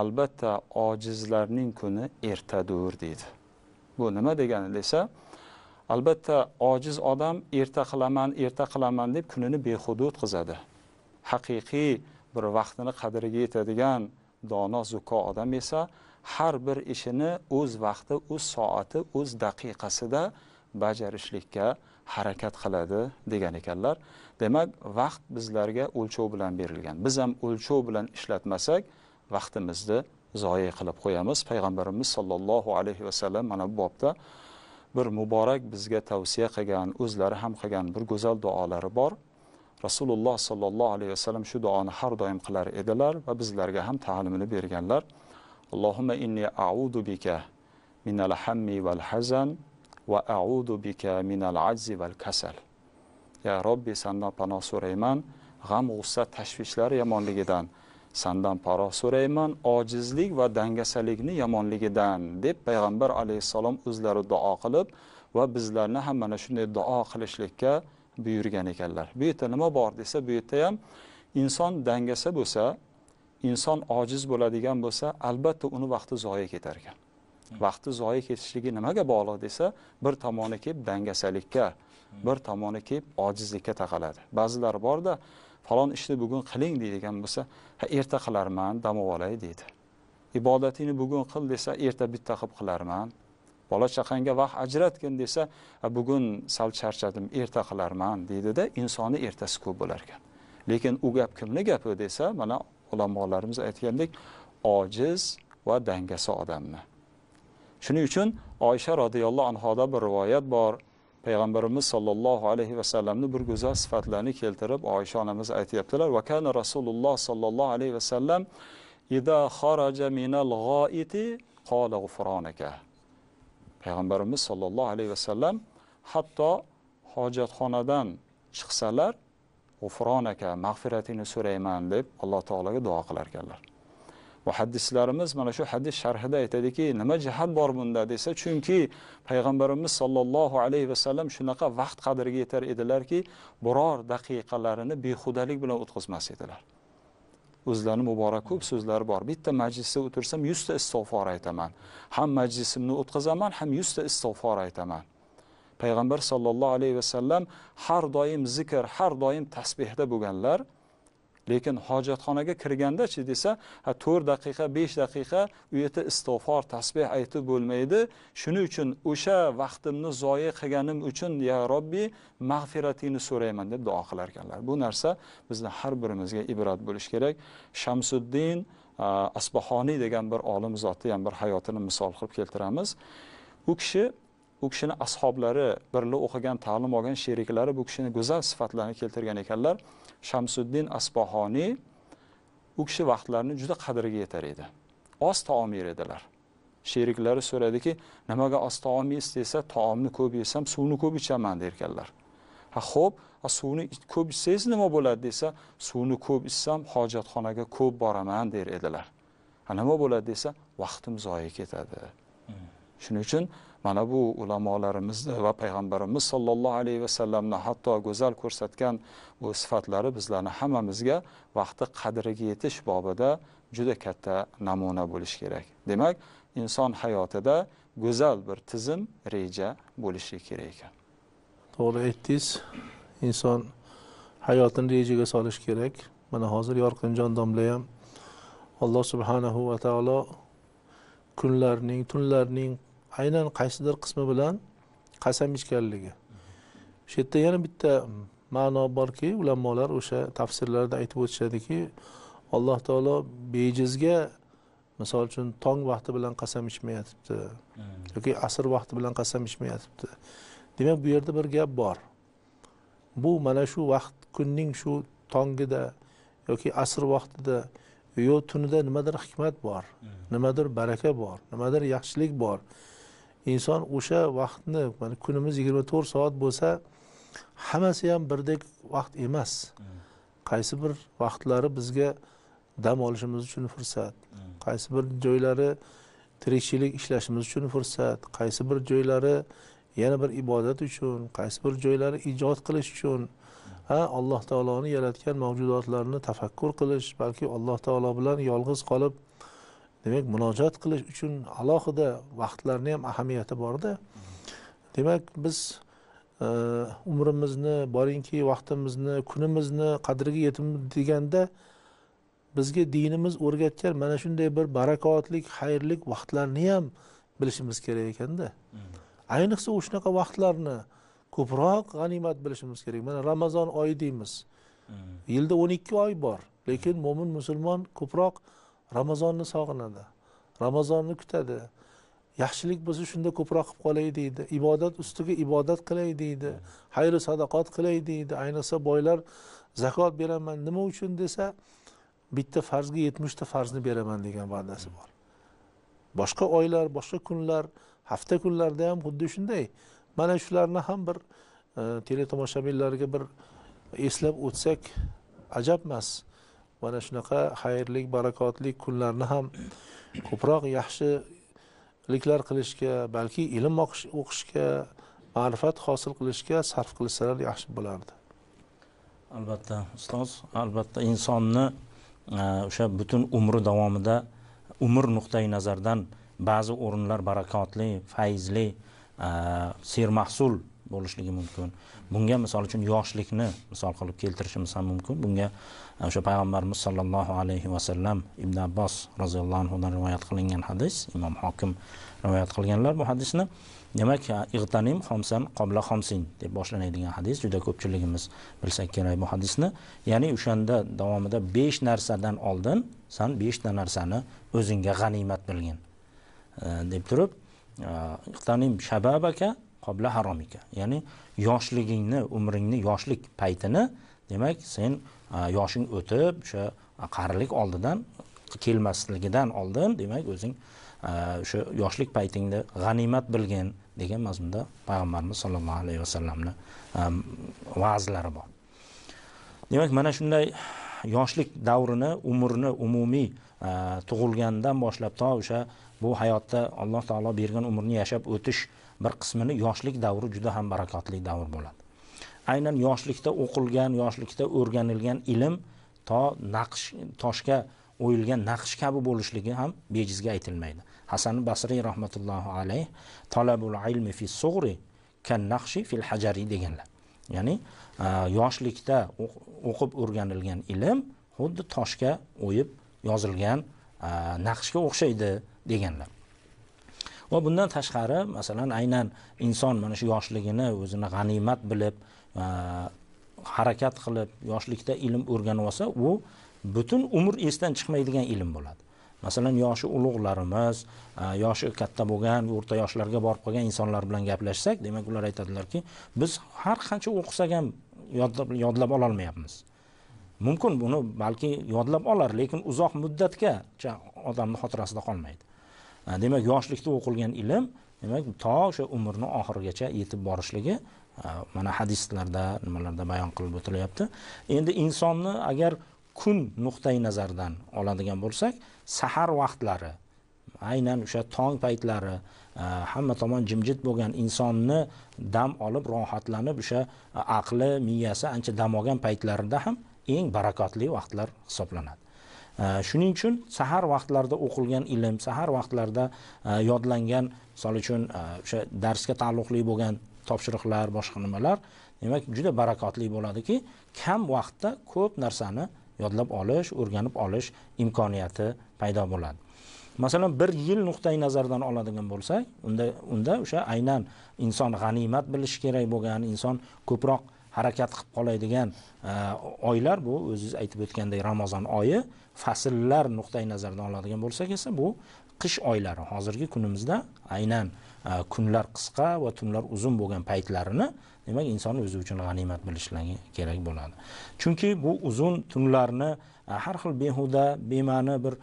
albatta ojizlarning kuni ertadur deydi bu nima degani desa albatta ojiz odam erta qilaman erta qilaman deb kunini behudud qizadi haqiqiy bir vaqtini qadriga yetadigan dono zuko odam esa har bir ishini o'z vaqti o'z soati o'z daqiqasida bajarishlikka harakat qiladi degan ekanlar demak vaqt bizlarga o'lchov bilan berilgan biz ham o'lchov bilan ishlatmasak vaqtimizni zoye qilib qo'yamiz payg'ambarimiz sollallohu alayhi vasallam mana bu bobda bir muborak bizga tavsiya qilgan o'zlari ham qilgan bir go'zal duolari bor rasululloh sollallohu alayhi vasallam shu duoni har doim qilar edilar va bizlarga ham ta'limini berganlar allohumma inni audu bika minal hammi val hazan va audu bika minal ajzi val kasal ya robbi sandan panoh so'rayman g'am g'ussa tashvishlar yomonligidan sandan panoh so'rayman ojizlik va dangasalikni yomonligidan deb payg'ambar alayhissalom o'zlari duo qilib va bizlarni ham mana shunday duo qilishlikka buyurgan ekanlar bu yerda nima bor desa bu yerda ham inson dangasa bo'lsa inson ojiz bo'ladigan bo'lsa albatta uni vaqti zoya ketar ekan vaqti zoya ketishligi nimaga bog'liq desa bir tomoni kelib dangasalikka bir tomoni kelib ojizlikka taqaladi ba'zilar borda falon ishni bugun qiling deydigan bo'lsa ha erta qilarman dam olay deydi ibodatingni bugun qil desa erta bitta qilib qilarman bola chaqangga vaqt ajratgin desa bugun sal charchadim erta qilarman deydida insonni ertasi ko'p bo'lar ekan lekin u gap kimni gapi desa mana ulamolarimiz aytgandek ojiz va dangasa odamni shuning uchun oysha roziyallohu anhoda bir rivoyat bor payg'ambarimiz sollallohu alayhi vasallamni bir go'zal sifatlarini keltirib oysha onamiz aytyaptilar va kana rasululloh sollallohu alayhi vasallam ida kharaja minal g'oiti qola g'ufronaka payg'ambarimiz sollallohu alayhi vasallam hatto hojatxonadan chiqsalar g'ufronaka mag'firatingni so'rayman deb alloh taologa duo qilar ekanlar muhaddislarimiz mana shu hadis sharhida aytadiki nima jihat bor bunda desa chunki payg'ambarimiz sollallohu alayhi vasallam shunaqa vaqt qadriga yetar edilarki biror daqiqalarini behudalik bilan o'tkazmas edilar o'zlarini muborak ko'p so'zlari bor bitta majlisda o'tirsam yuzta istig'for aytaman ham majlisimni o'tkazaman ham yuzta istig'for aytaman payg'ambar sollallohu alayhi vasallam har doim zikr har doim tasbehda bo'lganlar lekin hojatxonaga kirgandachi desa to'rt daqiqa besh daqiqa u yerda istig'for tasbeh aytib bo'lmaydi shuning uchun o'sha vaqtimni zoya qilganim uchun ya robbiy mag'firatingni so'rayman deb duo qilar ekanlar bu narsa bizni har birimizga ibrat bo'lishi kerak shamsuddin asbahoniy degan bir olim zotni ham bir hayotini misol qilib keltiramiz u kishi u kishini ashoblari birga o'qigan ta'lim olgan sheriklari bu kishini go'zal sifatlarini keltirgan ekanlar shamsuddin asbohoniy u kishi vaqtlarini juda qadriga yetar edi oz taom yer edilar sheriklari so'radiki nimaga oz taom yeysiz desa taomni ko'p yesam suvni ko'p ichaman derkanlar ha ho'p suvni ko'p ichsangiz nima bo'ladi desa suvni ko'p ichsam hojatxonaga ko'p boraman der edilar ha nima bo'ladi desa vaqtim zoya ketadi hmm. shuning uchun mana bu ulamolarimizni e, va payg'ambarimiz sollallohu alayhi vasallamni hatto go'zal ko'rsatgan bu sifatlari bizlarni hammamizga vaqti qadriga yetish bobida juda katta namuna bo'lishi kerak demak inson hayotida go'zal bir tizim reja bo'lishi kerak ekan to'g'ri aytdingiz inson hayotini rejaga solish kerak mana hozir yorqinjon domla ham alloh subhanahu va taolo kunlarning tunlarning aynan qaysidir qismi bilan qasam ichganligi shu yerda yana bitta ma'no borki ulamolar o'sha tafsirlarda aytib o'tishadiki alloh taolo bejizga misol uchun tong vaqti bilan qasam ichmayatibdi hmm. yoki asr vaqti bilan qasam ichmayatibdi demak bu yerda bir gap bor bu mana shu vaqt kunning shu tongida yoki asr vaqtida yo tunida nimadir hikmat bor hmm. nimadir baraka bor nimadir yaxshilik bor inson o'sha vaqtni mana kunimiz yigirma to'rt soat bo'lsa hammasi ham birdek vaqt emas qaysi bir vaqtlari bizga dam olishimiz uchun fursat qaysi bir joylari tirikchilik ishlashimiz uchun fursat qaysi bir joylari yana bir ibodat uchun qaysi bir joylari ijod qilish uchun ha alloh taoloni yaratgan mavjudotlarni tafakkur qilish balki alloh taolo bilan yolg'iz qolib demak murojaat qilish uchun alohida vaqtlarni ham ahamiyati borda demak biz e, umrimizni boringki vaqtimizni kunimizni qadriga yetamiz deganda bizga dinimiz o'rgatgan mana shunday bir barakotlik xayrlik vaqtlarni ham bilishimiz kerak ekanda ayniqsa o'shanaqa vaqtlarni ko'proq g'animat bilishimiz kerak mana ramazon oyi deymiz hmm. yilda o'n ikki oy bor lekin mo'min musulmon ko'proq ramazonni sog'inadi ramazonni kutadi yaxshilik bo'lsa shunda ko'proq qilib qolay deydi ibodat ustiga ibodat qilay deydi xayru sadaqot qilay deydi ayniqsa boylar zakot beraman nima uchun desa bitta farzga yetmishta farzni beraman degan va'dasi bor boshqa oylar boshqa kunlar hafta kunlarda ham xuddi shunday mana shularni ham bir e, teletomoshabinlarga bir eslab o'tsak ajabmas mana shunaqa xayrli barakotli kunlarni ham ko'proq yaxshiliklar qilishga balki ilm o'qishga ma'rifat hosil qilishga sarf qilsalar yaxshi bo'lardi albatta ustoz albatta insonni e, o'sha butun umri davomida umr nuqtai nazardan ba'zi o'rinlar barakotli fayzli e, sermahsul bo'lishligi mumkin bunga misol uchun yoshlikni misol qilib keltirishimiz ham mumkin bunga o'sha payg'ambarimiz sollallohu alayhi vasallam ibn abbos roziyallohu anhudan rivoyat qilingan hadis imom hokim rivoyat qilganlar bu hadisni demak ig'tanim xomsan qobla xomsin deb boshlanadigan hadis juda ko'pchiligimiz bilsak kerak bu hadisni ya'ni o'shanda davomida besh narsadan oldin san beshta narsani o'zingga g'animat bilgin e, deb turib e, iqtanim shababaka qobla haromika ya'ni yoshligingni umringni yoshlik paytini demak sen Э, yoshing o'tib o'sha e, qarilik oldidan kelmasligidan oldin demak o'zing e, o'sha yoshlik paytingda g'animat bilgin degan mazmunda payg'ambarimiz sollallohu alayhi vasallamni e, va'zlari bor demak mana shunday yoshlik davrini umrni umumiy tug'ilgandan boshlab to o'sha bu hayotda alloh taolo bergan umrni yashab o'tish bir qismini yoshlik davri juda ham barakotli davr bo'ladi aynan yoshlikda o'qilgan yoshlikda o'rganilgan ilm to naqsh toshga o'yilgan naqsh kabi bo'lishligi ham bejizga aytilmaydi hasan basriy rahmatullohi alayh talabul ilmi fi sug'ri kan naqshi fil hajari deganlar ya'ni yoshlikda o'qib o'rganilgan ilm xuddi toshga o'yib yozilgan naqshga o'xshaydi deganlar va bundan tashqari masalan aynan inson mana shu yoshligini o'zini g'animat bilib harakat qilib yoshlikda ilm o'rganib olsa u butun umr esdan chiqmaydigan ilm bo'ladi masalan yoshi ulug'larimiz yoshi katta bo'lgan o'rta yoshlarga borib qolgan insonlar bilan gaplashsak demak ular aytadilarki biz har qancha o'qisak ham yodlab ololmayapmiz mumkin buni balki yodlab olar lekin uzoq muddatgacha odamni xotirasida qolmaydi demak yoshlikda o'qilgan ilm demak to o'sha umrni oxirigacha yetib borishligi Э, mana hadislarda nimalarda bayon qilib o'tilyapti endi insonni agar kun nuqtai nazaridan oladigan bo'lsak sahar vaqtlari aynan o'sha tong paytlari e, hamma tomon jimjit bo'lgan insonni dam olib rohatlanib o'sha aqli miyasi ancha dam olgan paytlarida ham eng barakotli vaqtlar hisoblanadi e, shuning uchun sahar vaqtlarida o'qilgan ilm sahar vaqtlarida e, yodlangan misol uchun o'sha darsga taalluqli bo'lgan topshiriqlar boshqa nimalar demak juda barakotli bo'ladiki kam vaqtda ko'p narsani yodlab olish o'rganib olish imkoniyati paydo bo'ladi masalan bir yil nuqtai nazaridan oladigan bo'lsak unda unda o'sha aynan inson g'animat bilishi kerak bo'lgan inson ko'proq harakat qilib qoladigan e, oylar bu o'zingiz aytib o'tgandek ramazon oyi fasllar nuqtai nazaridan oladigan bo'lsak esa bu qish oylari hozirgi kunimizda aynan kunlar qisqa va tunlar uzun bo'lgan paytlarini demak inson o'zi uchun g'animat bilishligi kerak bo'ladi chunki bu uzun tunlarni har xil behuda bema'ni bir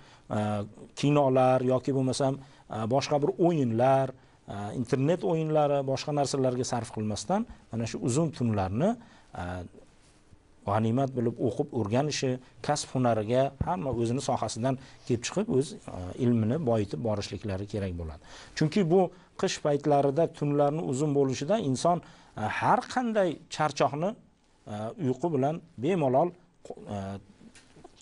kinolar yoki bo'lmasam boshqa bir o'yinlar internet o'yinlari boshqa narsalarga sarf qilmasdan mana shu uzun tunlarni g'animat bilib o'qib o'rganishi kasb hunariga hamma o'zini sohasidan kelib chiqib o'z ilmini boyitib borishliklari kerak bo'ladi chunki bu qish paytlarida tunlarni uzun bo'lishidan inson e, har qanday charchoqni e, uyqu bilan bemalol e,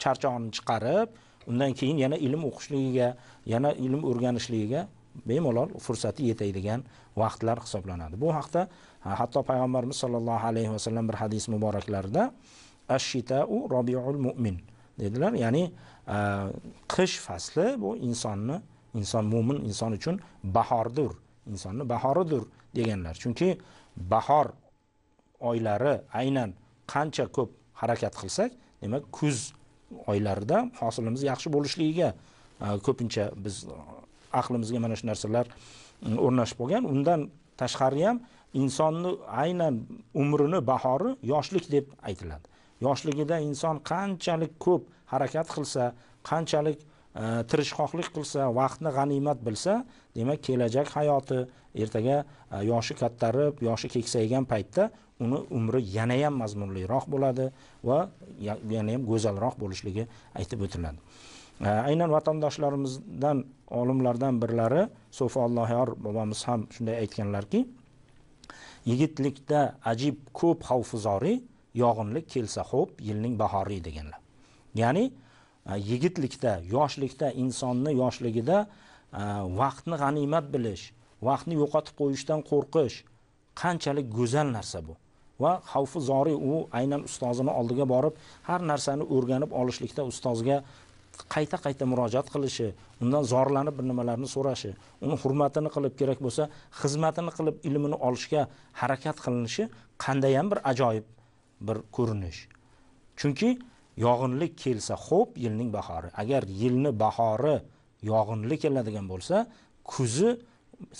charchoqni chiqarib undan keyin yana ilm o'qishligiga yana ilm o'rganishligiga bemalol fursati yetadigan vaqtlar hisoblanadi bu haqda hatto payg'ambarimiz sollallohu alayhi vasallam bir hadis muboraklarida ashitau robiul mo'min dedilar ya'ni qish fasli bu insonni inson mo'min inson uchun bahordir insonni bahoridir deganlar chunki bahor oylari aynan qancha ko'p harakat qilsak demak kuz oylarida hosilimiz yaxshi bo'lishligiga e, ko'pincha biz e, aqlimizga mana shu narsalar e, o'rnashib qolgan undan tashqari ham insonni aynan umrini bahori yoshlik deb aytiladi yoshligida inson qanchalik ko'p harakat qilsa qanchalik Э, tirishqoqlik qilsa vaqtni g'animat bilsa demak kelajak hayoti ertaga e, yoshi kattarib yoshi keksaygan paytda uni umri yanayam mazmunliroq bo'ladi va yanayam go'zalroq bo'lishligi aytib o'tiladi e, aynan vatandoshlarimizdan olimlardan birlari so'fi bobomiz ham shunday aytganlarki yigitlikda ajib ko'p zoriy yog'inlik kelsa xo'p yilning bahoriy deganlar ya'ni yigitlikda yoshlikda insonni yoshligida vaqtni g'animat bilish vaqtni yo'qotib qo'yishdan qo'rqish qanchalik go'zal narsa bu va xavfi zoriy u aynan ustozini oldiga borib har narsani o'rganib olishlikda ustozga qayta qayta murojaat qilishi undan zorlanib bir nimalarni so'rashi uni hurmatini qilib kerak bo'lsa xizmatini qilib ilmini olishga harakat qilinishi qandayyam bir ajoyib bir ko'rinish chunki yog'inli kelsa xo'p yilning bahori agar yilni bahori yog'inli keladigan bo'lsa kuzi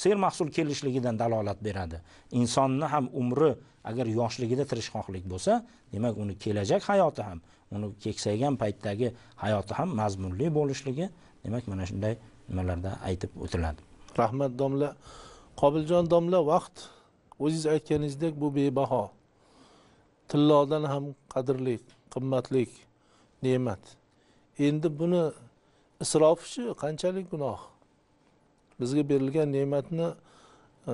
ser mahsul kelishligidan dalolat beradi insonni ham umri agar yoshligida tirishqoqlik bo'lsa demak uni kelajak hayoti ham uni keksaygan paytdagi hayoti ham mazmunli bo'lishligi demak mana shunday nimalarda aytib o'tiladi rahmat domla qobiljon domla vaqt o'zingiz aytganingizdek bu bebaho tillodan ham qadrli qimmatlik ne'mat endi buni isrofchi qanchalik gunoh bizga berilgan ne'matni e,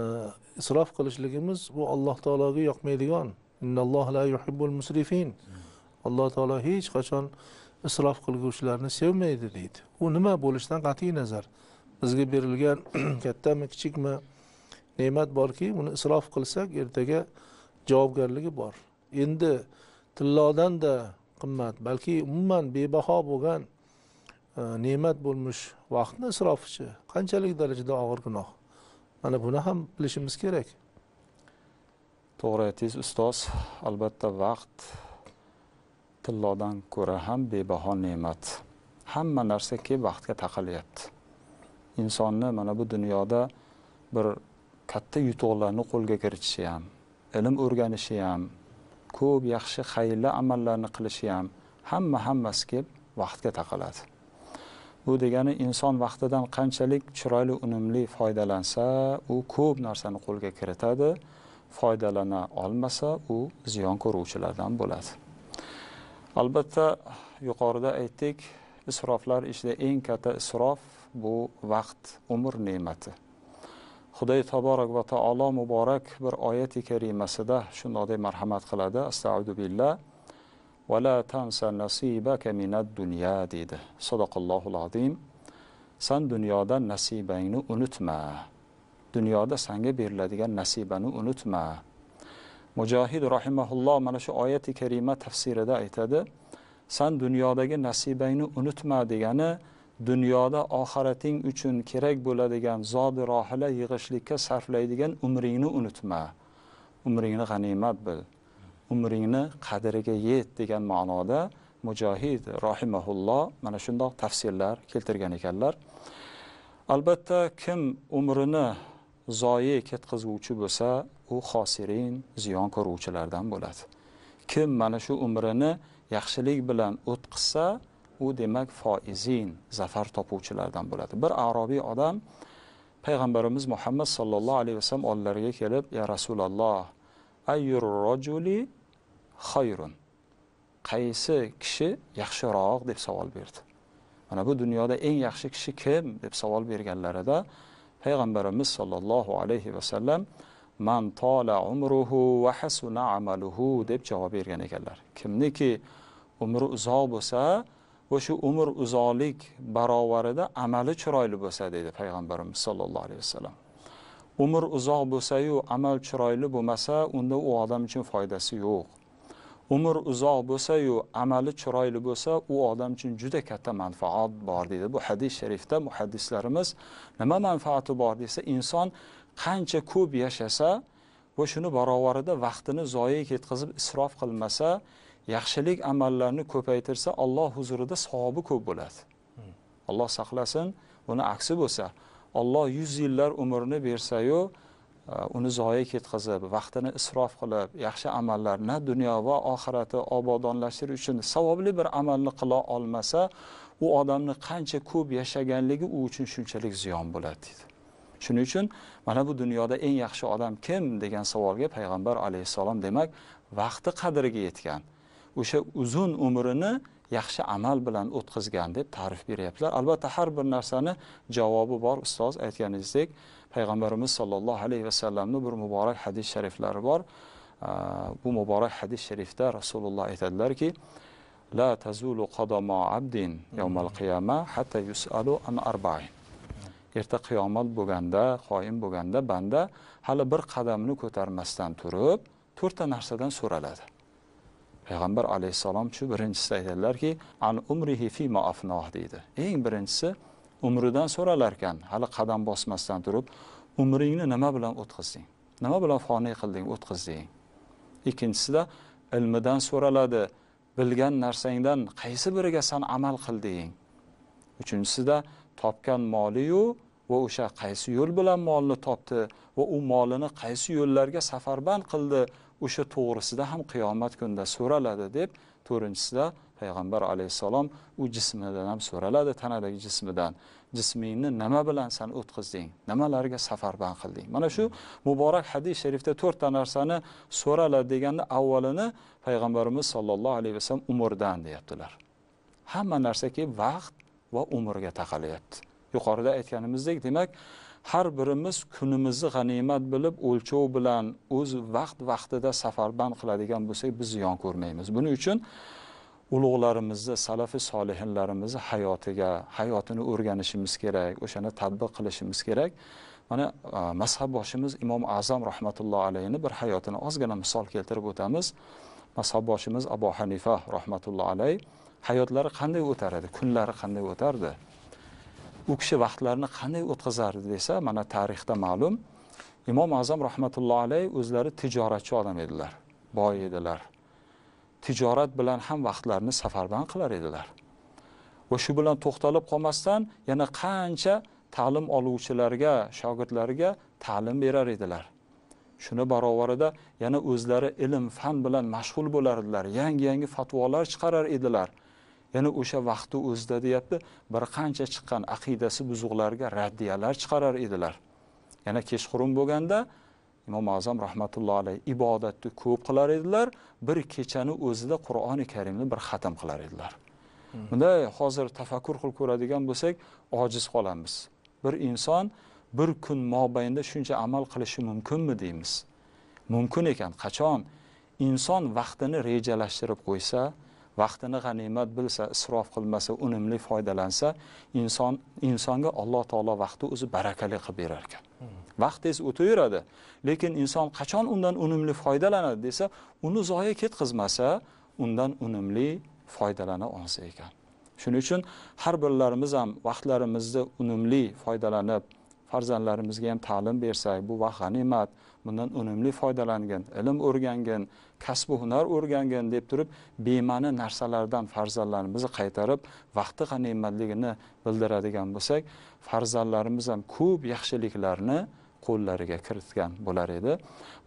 isrof qilishligimiz bu alloh taologa yoqmaydigan innalloh la yuhibbul musrifin alloh taolo hech qachon isrof qilguvchilarni sevmaydi deydi u nima bo'lishidan qat'iy nazar bizga berilgan *clears throat* kattami kichikmi ne'mat borki uni isrof qilsak ertaga javobgarligi bor endi tillodan da qimmat balki umuman bebaho bo'lgan e, ne'mat bo'lmish vaqtni isrofichi qanchalik darajada og'ir gunoh mana buni ham bilishimiz kerak to'g'ri aytdingiz ustoz albatta vaqt tillodan ko'ra ham bebaho ne'mat hamma narsa kelib vaqtga taqalyapti insonni mana bu dunyoda bir katta yutuqlarni qo'lga kiritishi ham ilm o'rganishi ham ko'p yaxshi xayrli amallarni qilishi ham hamma hammasi kelib vaqtga taqaladi bu degani inson vaqtidan qanchalik chiroyli unumli foydalansa u ko'p narsani qo'lga kiritadi foydalana olmasa u ziyon ko'ruvchilardan bo'ladi albatta yuqorida aytdik isroflar ichida eng katta isrof bu vaqt umr ne'mati xudoy taborak va taolo muborak bir oyati karimasida shunday marhamat qiladi astaudu billah vala tansa nasibaka minad dunya deydi sadaqallohu azim san dunyodan nasibangni unutma dunyoda sanga beriladigan nasibani unutma mujohid rahimaulloh mana shu oyati karima tafsirida aytadi san dunyodagi nasibangni unutma degani dunyoda oxirating uchun kerak bo'ladigan zodi rohila yig'ishlikka sarflaydigan umringni unutma umringni g'animat bil umringni qadriga yet degan ma'noda mujohid rohimaulloh mana shundoq tafsirlar keltirgan ekanlar albatta kim umrini zoyi ketkazuvchi bo'lsa u xosirin ziyon ko'ruvchilardan bo'ladi kim mana shu umrini yaxshilik bilan o'tqizsa u demak foizin zafar topuvchilardan bo'ladi bir arobiy odam payg'ambarimiz muhammad sollallohu alayhi vasallam oldilariga kelib ya rasululloh ayyur rojuli xayrun qaysi kishi yaxshiroq deb savol berdi mana bu dunyoda eng yaxshi kishi kim deb savol berganlarida payg'ambarimiz sollallohu alayhi vasallam man tola umruhu va hasuna amaluhu deb javob bergan ekanlar kimniki umri uzoq bo'lsa va shu umr uzoqlik barobarida amali chiroyli bo'lsa deydi payg'ambarimiz sollallohu alayhi vasallam umr uzoq bo'lsayu amal chiroyli bo'lmasa unda u odam uchun foydasi yo'q umr uzoq bo'lsayu amali chiroyli bo'lsa u odam uchun juda katta manfaat bor deydi bu hadis sharifda muhaddislarimiz nima manfaati bor desa inson qancha ko'p yashasa va shuni barobarida vaqtini zoye ketkazib isrof qilmasa yaxshilik amallarni ko'paytirsa Alloh huzurida savobi ko'p bo'ladi alloh saqlasin buni aksi bo'lsa olloh yuz yillar umrni bersayu e, uni zoya ketkazib vaqtini isrof qilib yaxshi amallar na dunyo va oxirati obodonlashtirish uchun savobli bir amalni qila olmasa u odamni qancha ko'p yashaganligi u uchun shunchalik ziyon bo'ladi deydi shuning uchun mana bu dunyoda eng yaxshi odam kim degan savolga payg'ambar alayhissalom demak vaqti qadriga yetgan o'sha uzun umrini yaxshi amal bilan o'tkazgan deb ta'rif beryaptilar albatta har bir narsani javobi bor ustoz aytganingizdek payg'ambarimiz sollallohu alayhi vasallamni bir muborak hadis shariflari bor bu muborak hadis sharifda rasululloh aytadilarki la tazulu qadamo abdin yawmal qiyama hatta yusalu an arba'in erta qiyomat bo'lganda qoyim bo'lganda banda hali bir qadamni ko'tarmasdan turib to'rtta narsadan so'raladi payg'ambar alayhissalom shu birinchisida aytadilarki an umrihi fima afno deydi eng birinchisi umridan so'ralar ekan hali qadam bosmasdan turib umringni nima bilan o'tkazding nima bilan foniy qilding o'tkazding ikkinchisida ilmidan so'raladi bilgan narsangdan qaysi biriga san amal qilding uchinchisida topgan moliyu va o'sha qaysi yo'l bilan molni topdi va u molini qaysi yo'llarga safarband qildi o'sha to'g'risida ham qiyomat kunida so'raladi deb to'rtinchisida payg'ambar alayhissalom u jismidan ham so'raladi tanadagi jismidan jismingni nima bilan san o'tkazding nimalarga safarband qilding mana shu muborak hadis sharifda to'rtta narsani so'raladi deganda avvalini payg'ambarimiz sollallohu alayhi vasallam umrdan deyaptilar hamma narsaki vaqt va umrga taqalyapti yuqorida aytganimizdek demak har birimiz kunimizni g'animat bilib o'lchov bilan o'z vaqt vaqtida safarband qiladigan bo'lsak biz ziyon ko'rmaymiz buning uchun ulug'larimizni salafi solihinlarimizni hayotiga hayotini o'rganishimiz kerak o'shani tadbiq qilishimiz kerak mana mazhab boshimiz imom azam rahmatullohi alayhini bir hayotini ozgina misol keltirib o'tamiz mashab boshimiz abu hanifa rahmatullohi alayh hayotlari qanday o'tar edi kunlari qanday o'tardi u kishi vaqtlarini qanday o'tkazardi desa mana tarixda ma'lum imom azam rahmatullohi alayhi o'zlari tijoratchi odam edilar boy edilar tijorat bilan ham vaqtlarini safarban qilar edilar va shu bilan to'xtalib qolmasdan yana qancha ta'lim oluvchilarga shogirdlariga ta'lim berar edilar shuni barobarida yana o'zlari ilm fan bilan mashg'ul bo'lar edilar yangi yangi fatvolar chiqarar edilar ya'ni o'sha vaqtni o'zida deyapti bir qancha chiqqan aqidasi buzuqlarga raddiyalar chiqarar edilar yana kechqurun bo'lganda imom azam rahmatullohi alayhi ibodatni ko'p qilar edilar bir kechani o'zida qur'oni karimni bir xatm qilar edilar hmm. bunday hozir tafakkur qilib ko'radigan bo'lsak ojiz qolamiz bir inson bir kun mobaynida shuncha amal qilishi mumkinmi deymiz mumkin ekan qachon inson vaqtini rejalashtirib qo'ysa vaqtini g'animat bilsa isrof qilmasa unumli foydalansa inson insonga alloh taolo vaqtni o'zi barakali qilib berar ekan hmm. vaqt tez o'taveradi lekin inson qachon undan unumli foydalanadi desa uni zoya ketkazmasa undan unumli foydalana olsa ekan shuning uchun har birlarimiz ham vaqtlarimizni unumli foydalanib farzandlarimizga ham ta'lim bersak bu vaqt g'animat bundan unumli foydalangin ilm o'rgangin kasbu hunar o'rgangin deb turib bema'ni narsalardan farzandlarimizni qaytarib vaqti g'animatligini bildiradigan bo'lsak farzandlarimiz ham ko'p yaxshiliklarni qo'llariga kiritgan bo'lar edi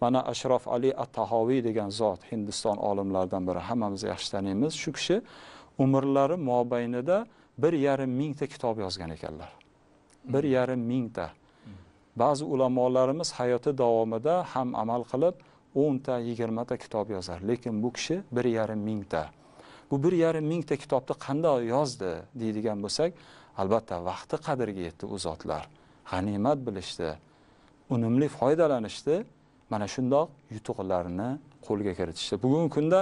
mana ashrof ali at tahoviy degan zot hindiston olimlaridan biri hammamiz yaxshi taniymiz shu kishi umrlari mobaynida bir yarim mingta kitob yozgan ekanlar bir yarim mingta hmm. ba'zi ulamolarimiz hayoti davomida ham amal qilib o'nta yigirmata kitob yozar lekin bu kishi bir yarim mingta bu bir yarim mingta kitobni qanday yozdi deydigan bo'lsak albatta vaqti qadriga yetdi u zotlar g'animat bilishdi unumli foydalanishdi mana shundoq yutuqlarni qo'lga kiritishdi bugungi kunda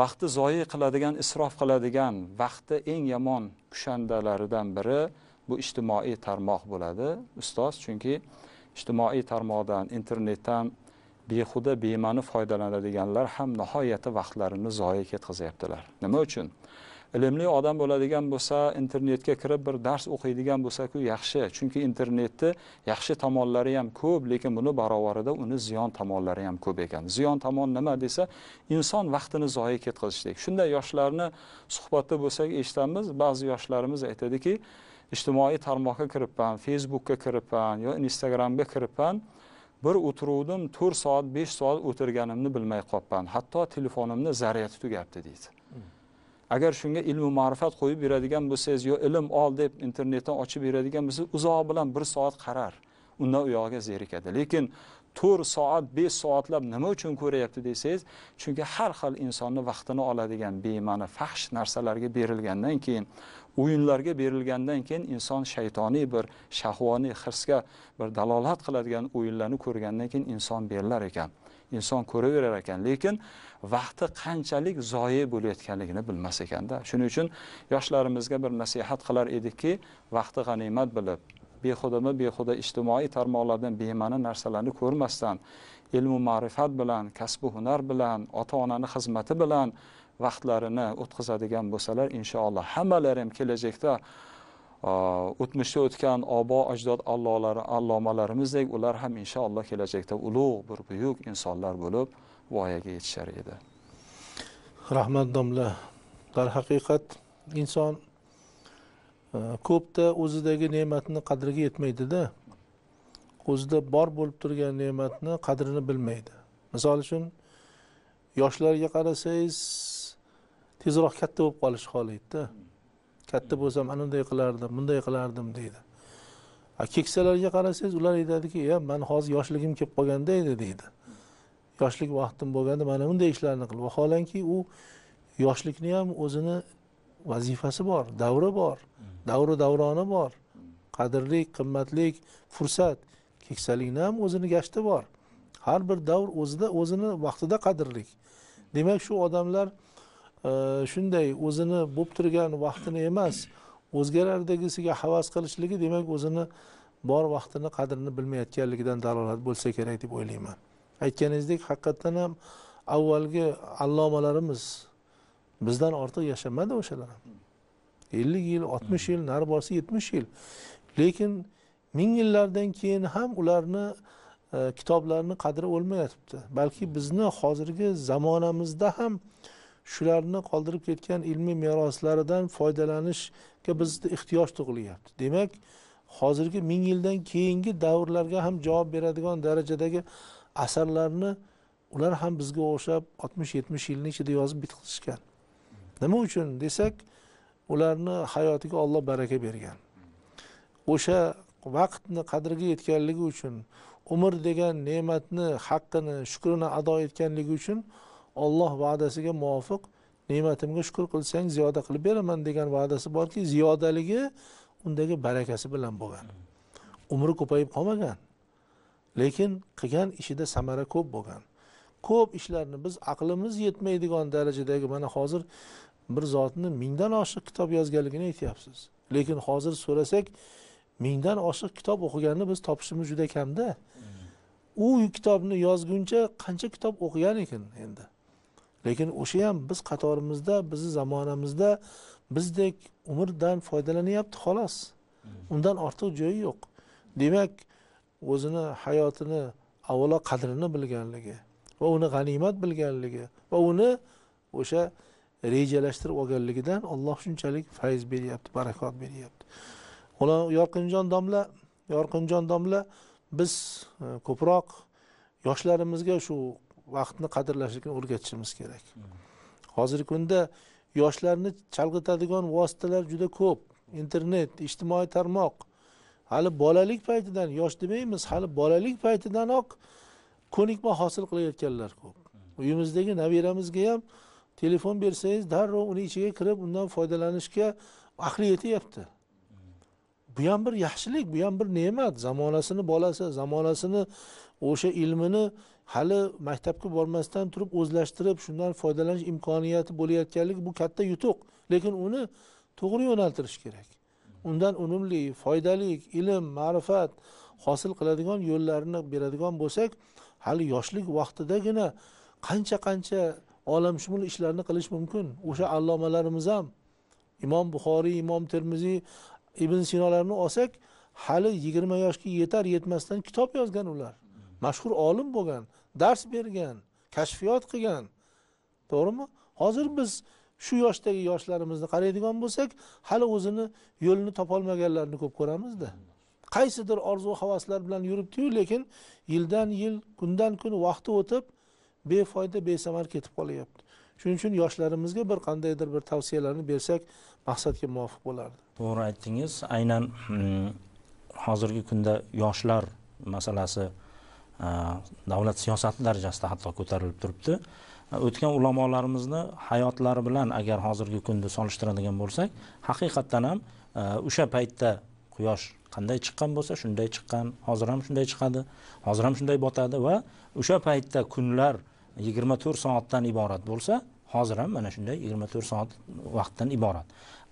vaqtni zoyi qiladigan isrof qiladigan vaqtni eng yomon kushandalaridan biri bu ijtimoiy tarmoq bo'ladi ustoz chunki ijtimoiy tarmoqdan internetdan behuda bema'ni foydalanadiganlar ham nihoyatda vaqtlarini zoya ketkazyaptilar nima uchun ilmli odam bo'ladigan bo'lsa internetga kirib bir dars o'qiydigan bo'lsaku yaxshi chunki internetni yaxshi tomonlari ham ko'p lekin buni barobarida uni ziyon tomonlari ham ko'p ekan ziyon tomon nima desa inson vaqtini zoya ketkazishlik shunday yoshlarni suhbatda bo'lsak eshitamiz ba'zi yoshlarimiz aytadiki ijtimoiy tarmoqqa kiribman facebookka kiribman yo instagramga kiribman bir o'tiruvdim to'rt soat besh soat o'tirganimni bilmay qolibman hatto telefonimni zaryadi tugabdi deydi agar shunga ilmu ma'rifat qo'yib beradigan bo'lsangiz yo ilm ol deb internetdan ochib beradigan bo'lsangiz uzoq bilan bir soat qarar undan u yog'iga zerikadi lekin to'rt soat besh soatlab nima uchun ko'ryapti desangiz chunki har xil insonni vaqtini oladigan bema'ni fahsh narsalarga berilgandan keyin o'yinlarga berilgandan keyin inson shaytoniy bir shahvoniy hirsga bir dalolat qiladigan o'yinlarni ko'rgandan keyin inson berilar ekan inson ko'raverar ekan lekin vaqti qanchalik zoye bo'layotganligini bilmas ekanda shuning uchun yoshlarimizga bir nasihat qilar edikki vaqti g'animat bilib behudami behuda ijtimoiy tarmoqlardan bema'ni narsalarni ko'rmasdan ilmu ma'rifat bilan kasbi hunar bilan ota onani xizmati bilan vaqtlarini o'tkazadigan bo'lsalar inshaalloh hammalari ham kelajakda o'tmishda o'tgan obo ajdod allolari allomalarimizdek ular ham inshaalloh kelajakda ulug' bir buyuk insonlar bo'lib voyaga yetishar edi rahmat domla darhaqiqat inson ko'pda o'zidagi ne'matni qadriga yetmaydida o'zida bor bo'lib turgan ne'matni qadrini bilmaydi misol uchun yoshlarga qarasangiz tezroq katta bo'lib qolishni xohlaydida katta bo'lsam mana unday qilardim bunday qilardim deydi a keksalarga qarasangiz ular aytadiki e mani hozir yoshligim kelib qolganda edi deydi yoshlik vaqtim bo'lganda mana bunday ishlarni qil vaholanki u yoshlikni ham o'zini vazifasi bor davri bor davri davroni bor qadrli qimmatli fursat keksalikni ham o'zini gashti bor har bir davr o'zida o'zini vaqtida qadrli demak shu odamlar shunday o'zini bo'lib turgan vaqtini emas o'zgalardagisiga havas qilishligi demak o'zini bor vaqtini qadrini bilmayotganligidan dalolat bo'lsa kerak deb o'ylayman aytganingizdek haqiqatdan ham avvalgi allomalarimiz bizdan ortiq yashamadi o'shalar ham ellik yil oltmish yil nari borsa yetmish yil lekin ming yillardan keyin ham ularni e, kitoblarini qadri o'lmayotibdi balki bizni hozirgi zamonamizda ham shularni qoldirib ketgan ilmiy meroslaridan foydalanishga bizda ehtiyoj tug'ilyapti demak hozirgi ming yildan keyingi davrlarga ham javob beradigan darajadagi asarlarni ular ham bizga o'xshab oltmish yetmish yilni ichida yozib bitqizishgan nima uchun desak ularni hayotiga olloh baraka bergan o'sha vaqtni qadriga yetganligi uchun umr degan ne'matni haqqini shukrini ado etganligi uchun olloh va'dasiga muvofiq ne'matimga shukur qilsang ziyoda qilib beraman degan va'dasi borki ziyodaligi undagi barakasi bilan bo'lgan umri ko'payib qolmagan lekin qilgan ishida samara ko'p bo'lgan ko'p ishlarni biz aqlimiz yetmaydigan darajadagi mana hozir bir zotni mingdan oshiq kitob yozganligini aytyapsiz lekin hozir so'rasak mingdan oshiq kitob o'qiganni biz topishimiz juda kamda u kitobni yozguncha qancha kitob o'qigan ekan endi lekin o'sha ham biz qatorimizda bizni zamonamizda bizdek umrdan foydalanyapti xolos hmm. undan ortiq joyi yo'q demak o'zini hayotini avvalo qadrini bilganligi va uni g'animat bilganligi va uni o'sha rejalashtirib olganligidan olloh shunchalik fayz beryapti barakot beryapti ular yorqinjon domla yorqinjon domla biz e, ko'proq yoshlarimizga shu vaqtni qadrlashlikni o'rgatishimiz kerak hozirgi kunda yoshlarni chalg'itadigan vositalar juda ko'p internet ijtimoiy tarmoq hali bolalik paytidan yosh demaymiz hali bolalik paytidanoq ko'nikma hosil qilayotganlar ko'p uyimizdagi nabiramizga ham telefon bersangiz darrov uni ichiga kirib undan foydalanishga aqli yetyapti bu ham bir yaxshilik bu ham bir ne'mat zamonasini bolasi zamonasini o'sha ilmini hali maktabga bormasdan turib o'zlashtirib shundan foydalanish imkoniyati bo'layotganligi bu katta yutuq lekin uni to'g'ri yo'naltirish kerak undan unumli foydali ilm ma'rifat hosil qiladigan yo'llarini beradigan bo'lsak hali yoshlik vaqtidagina qancha qancha olamshumul ishlarni qilish mumkin o'sha allomalarimiz ham imom buxoriy imom termiziy ibn sinolarni olsak hali yigirma yoshga yetar yetmasdan kitob yozgan ular mashhur olim bo'lgan dars bergan kashfiyot qilgan to'g'rimi hozir biz shu yoshdagi yoshlarimizni qaraydigan bo'lsak hali o'zini yo'lini topolmaganlarni ko'p ko'ramizda qaysidir orzu havaslar bilan yuribdiyu lekin yildan yil kundan kun vaqti o'tib befoyda besamar ketib qolyapti shuning uchun yoshlarimizga bir qandaydir bir tavsiyalarni bersak maqsadga muvofiq bo'lardi to'g'ri aytdingiz aynan mm, hozirgi kunda yoshlar masalasi Э, davlat siyosati darajasida hatto ko'tarilib turibdi э, o'tgan ulamolarimizni hayotlari bilan agar hozirgi kunni solishtiradigan bo'lsak haqiqatdan ham e, o'sha paytda quyosh qanday chiqqan bo'lsa shunday chiqqan hozir ham shunday chiqadi hozir ham shunday botadi va o'sha paytda kunlar yigirma to'rt soatdan iborat bo'lsa hozir ham mana shunday yigirma to'rt soat vaqtdan iborat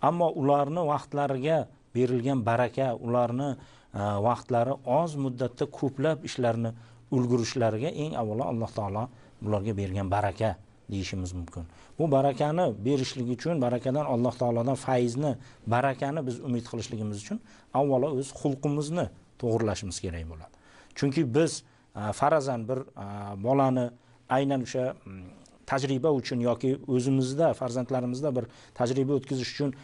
ammo ularni vaqtlariga berilgan baraka ularni e, vaqtlari oz muddatda ko'plab ishlarni ulgurishlariga eng avvalo alloh taolo bularga bergan baraka deyishimiz mumkin bu barakani berishlik uchun barakadan alloh taolodan fayzni barakani biz umid qilishligimiz uchun avvalo o'z xulqimizni to'g'irlashimiz kerak bo'ladi chunki biz e, farazan bir e, bolani aynan o'sha mm, tajriba uchun yoki o'zimizda farzandlarimizda bir tajriba o'tkazish uchun e,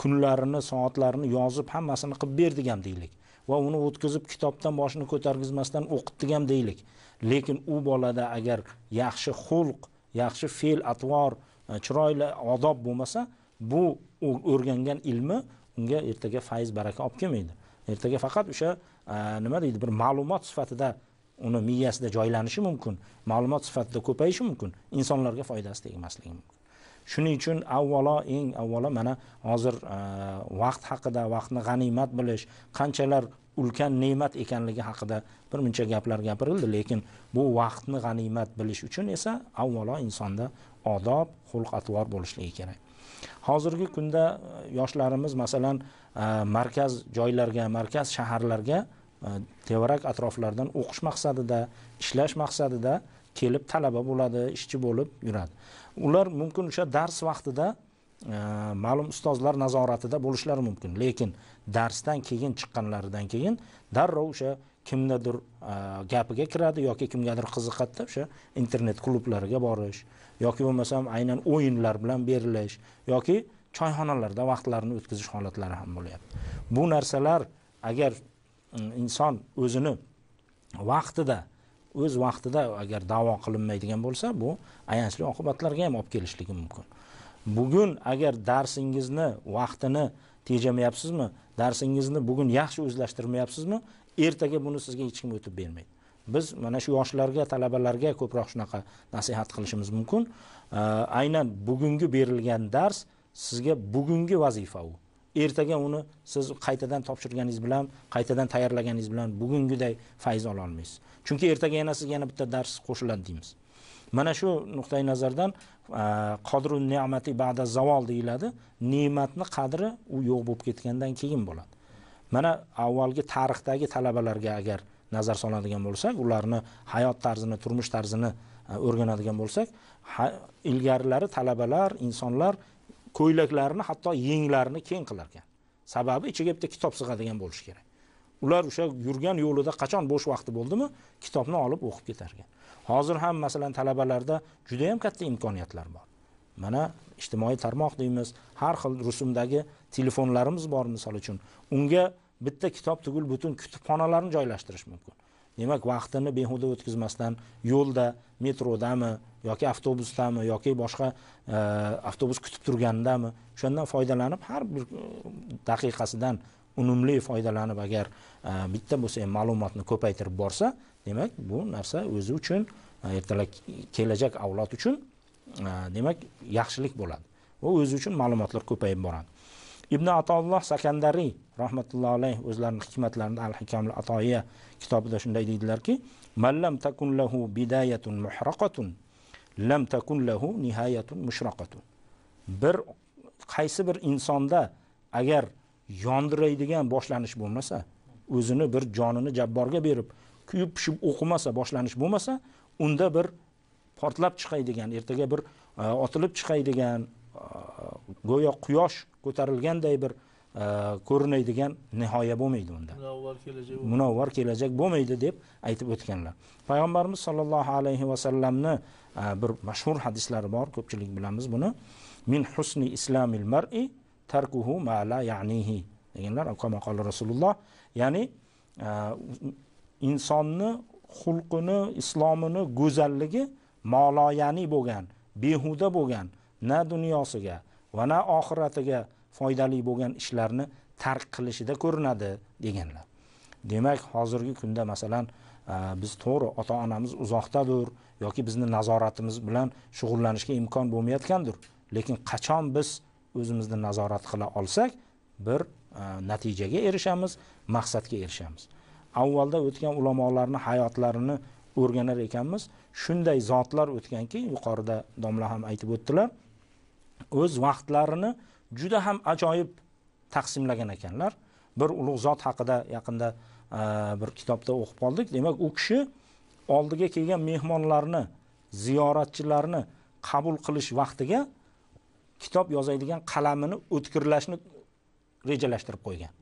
kunlarini soatlarini yozib hammasini qilib berdik ham deylik va uni o'tkazib kitobdan boshini ko'targizmasdan ham deylik lekin u bolada agar yaxshi xulq yaxshi fe'l atvor e, chiroyli odob bo'lmasa bu o'rgangan ilmi unga ertaga fayz baraka olib kelmaydi ertaga faqat o'sha e, nima deydi bir ma'lumot sifatida uni miyasida joylanishi mumkin ma'lumot sifatida ko'payishi mumkin insonlarga foydasi tegmasligi mumkin shuning uchun avvalo eng avvalo mana hozir e, vaqt haqida vaqtni g'animat bilish qanchalar ulkan ne'mat ekanligi haqida bir muncha gaplar gapirildi lekin bu vaqtni g'animat bilish uchun esa avvalo insonda odob xulq atvor bo'lishligi kerak hozirgi kunda e, yoshlarimiz masalan e, markaz joylarga markaz shaharlarga tevarak atroflardan o'qish maqsadida ishlash maqsadida kelib talaba bo'ladi ishchi bo'lib yuradi ular mumkin o'sha dars vaqtida e, ma'lum ustozlar nazoratida bo'lishlari mumkin lekin darsdan keyin chiqqanlaridan keyin darrov o'sha kimnidir e, gapiga kiradi yoki kimgadir qiziqadida o'sha internet klublariga borish yoki bo'lmasam aynan o'yinlar bilan berilish yoki choyxonalarda vaqtlarini o'tkazish holatlari ham bo'lyapti bu narsalar agar mm, inson o'zini vaqtida o'z vaqtida agar davo qilinmaydigan bo'lsa bu ayanchli oqibatlarga ham olib kelishligi mumkin bugun agar darsingizni vaqtini tejamayapsizmi darsingizni bugun yaxshi o'zlashtirmayapsizmi ertaga buni sizga hech kim o'tib bermaydi biz mana shu yoshlarga talabalarga ko'proq shunaqa nasihat qilishimiz mumkin aynan bugungi berilgan dars sizga bugungi vazifa u ertaga uni siz qaytadan topshirganingiz bilan qaytadan tayyorlaganingiz bilan bugungiday fayz ola olmaysiz chunki ertaga yana sizga yana bitta dars qo'shiladi deymiz mana shu nuqtai nazardan qodru ne'mati ba'da zavol deyiladi ne'matni qadri u yo'q bo'lib ketgandan keyin bo'ladi mana avvalgi tarixdagi talabalarga agar nazar soladigan bo'lsak ularni hayot tarzini turmush tarzini o'rganadigan bo'lsak ilgarilari talabalar insonlar ko'ylaklarini hatto yenglarini keng qilar ekan sababi ichiga bitta kitob sig'adigan bo'lishi kerak ular o'sha yurgan yo'lida qachon bo'sh vaqti bo'ldimi kitobni olib o'qib ketar ekan hozir ham masalan talabalarda juda yam katta imkoniyatlar bor mana ijtimoiy tarmoq deymiz har xil rusumdagi telefonlarimiz bor misol uchun unga bitta kitob tugul butun kutubxonalarni joylashtirish mumkin demak vaqtini behuda o'tkazmasdan yo'lda metrodami yoki avtobusdami yoki boshqa e, avtobus kutib turgandami o'shandan foydalanib har bir e, daqiqasidan unumli foydalanib agar e, bitta bo'lsa ham ma'lumotni ko'paytirib borsa demak bu narsa o'zi uchun ertalab kelajak avlod uchun demak yaxshilik bo'ladi va o'zi uchun ma'lumotlar ko'payib boradi ibn atolloh sakandariy rahmatullohi alayh o'zlarini hikmatlarini al hikamli atoya kitobida shunday deydilarki mallam takun lahu bidayatun muhraqatun lam takun lahu nihayatun mushraqatun bir qaysi bir insonda agar yondiraydigan boshlanish bo'lmasa o'zini bir jonini jabborga berib kuyib pishib o'qimasa boshlanish bo'lmasa unda bir portlab chiqadigan ertaga bir e, otilib chiqadigan go'yo quyosh ko'tarilganday bir e, ko'rinadigan nihoya bo'lmaydi unda munavvar kelajak bo'lmaydi deb aytib o'tganlar payg'ambarimiz sollallohu alayhi vasallamni e, bir mashhur hadislari bor ko'pchilik bilamiz buni min husni islamil mar'i tarkuhu ma la ya'nihi deganlar qala rasululloh ya'ni e, insonni xulqini islomini go'zalligi moloyani bo'lgan behuda bo'lgan na dunyosiga va na oxiratiga foydali bo'lgan ishlarni tark qilishida ko'rinadi deganlar demak hozirgi kunda masalan biz to'g'ri ota onamiz uzoqdadir yoki bizni nazoratimiz bilan shug'ullanishga imkon bo'lmayotgandir lekin qachon biz o'zimizni nazorat qila olsak bir natijaga erishamiz maqsadga erishamiz avvalda o'tgan ulamolarni hayotlarini o'rganar ekanmiz shunday zotlar o'tganki yuqorida domla ham aytib o'tdilar o'z vaqtlarini juda ham ajoyib taqsimlagan ekanlar bir ulug' zot haqida yaqinda e, bir kitobda o'qib qoldik demak u kishi oldiga kelgan mehmonlarni ziyoratchilarni qabul qilish vaqtiga kitob yozadigan qalamini o'tkirlashni rejalashtirib qo'ygan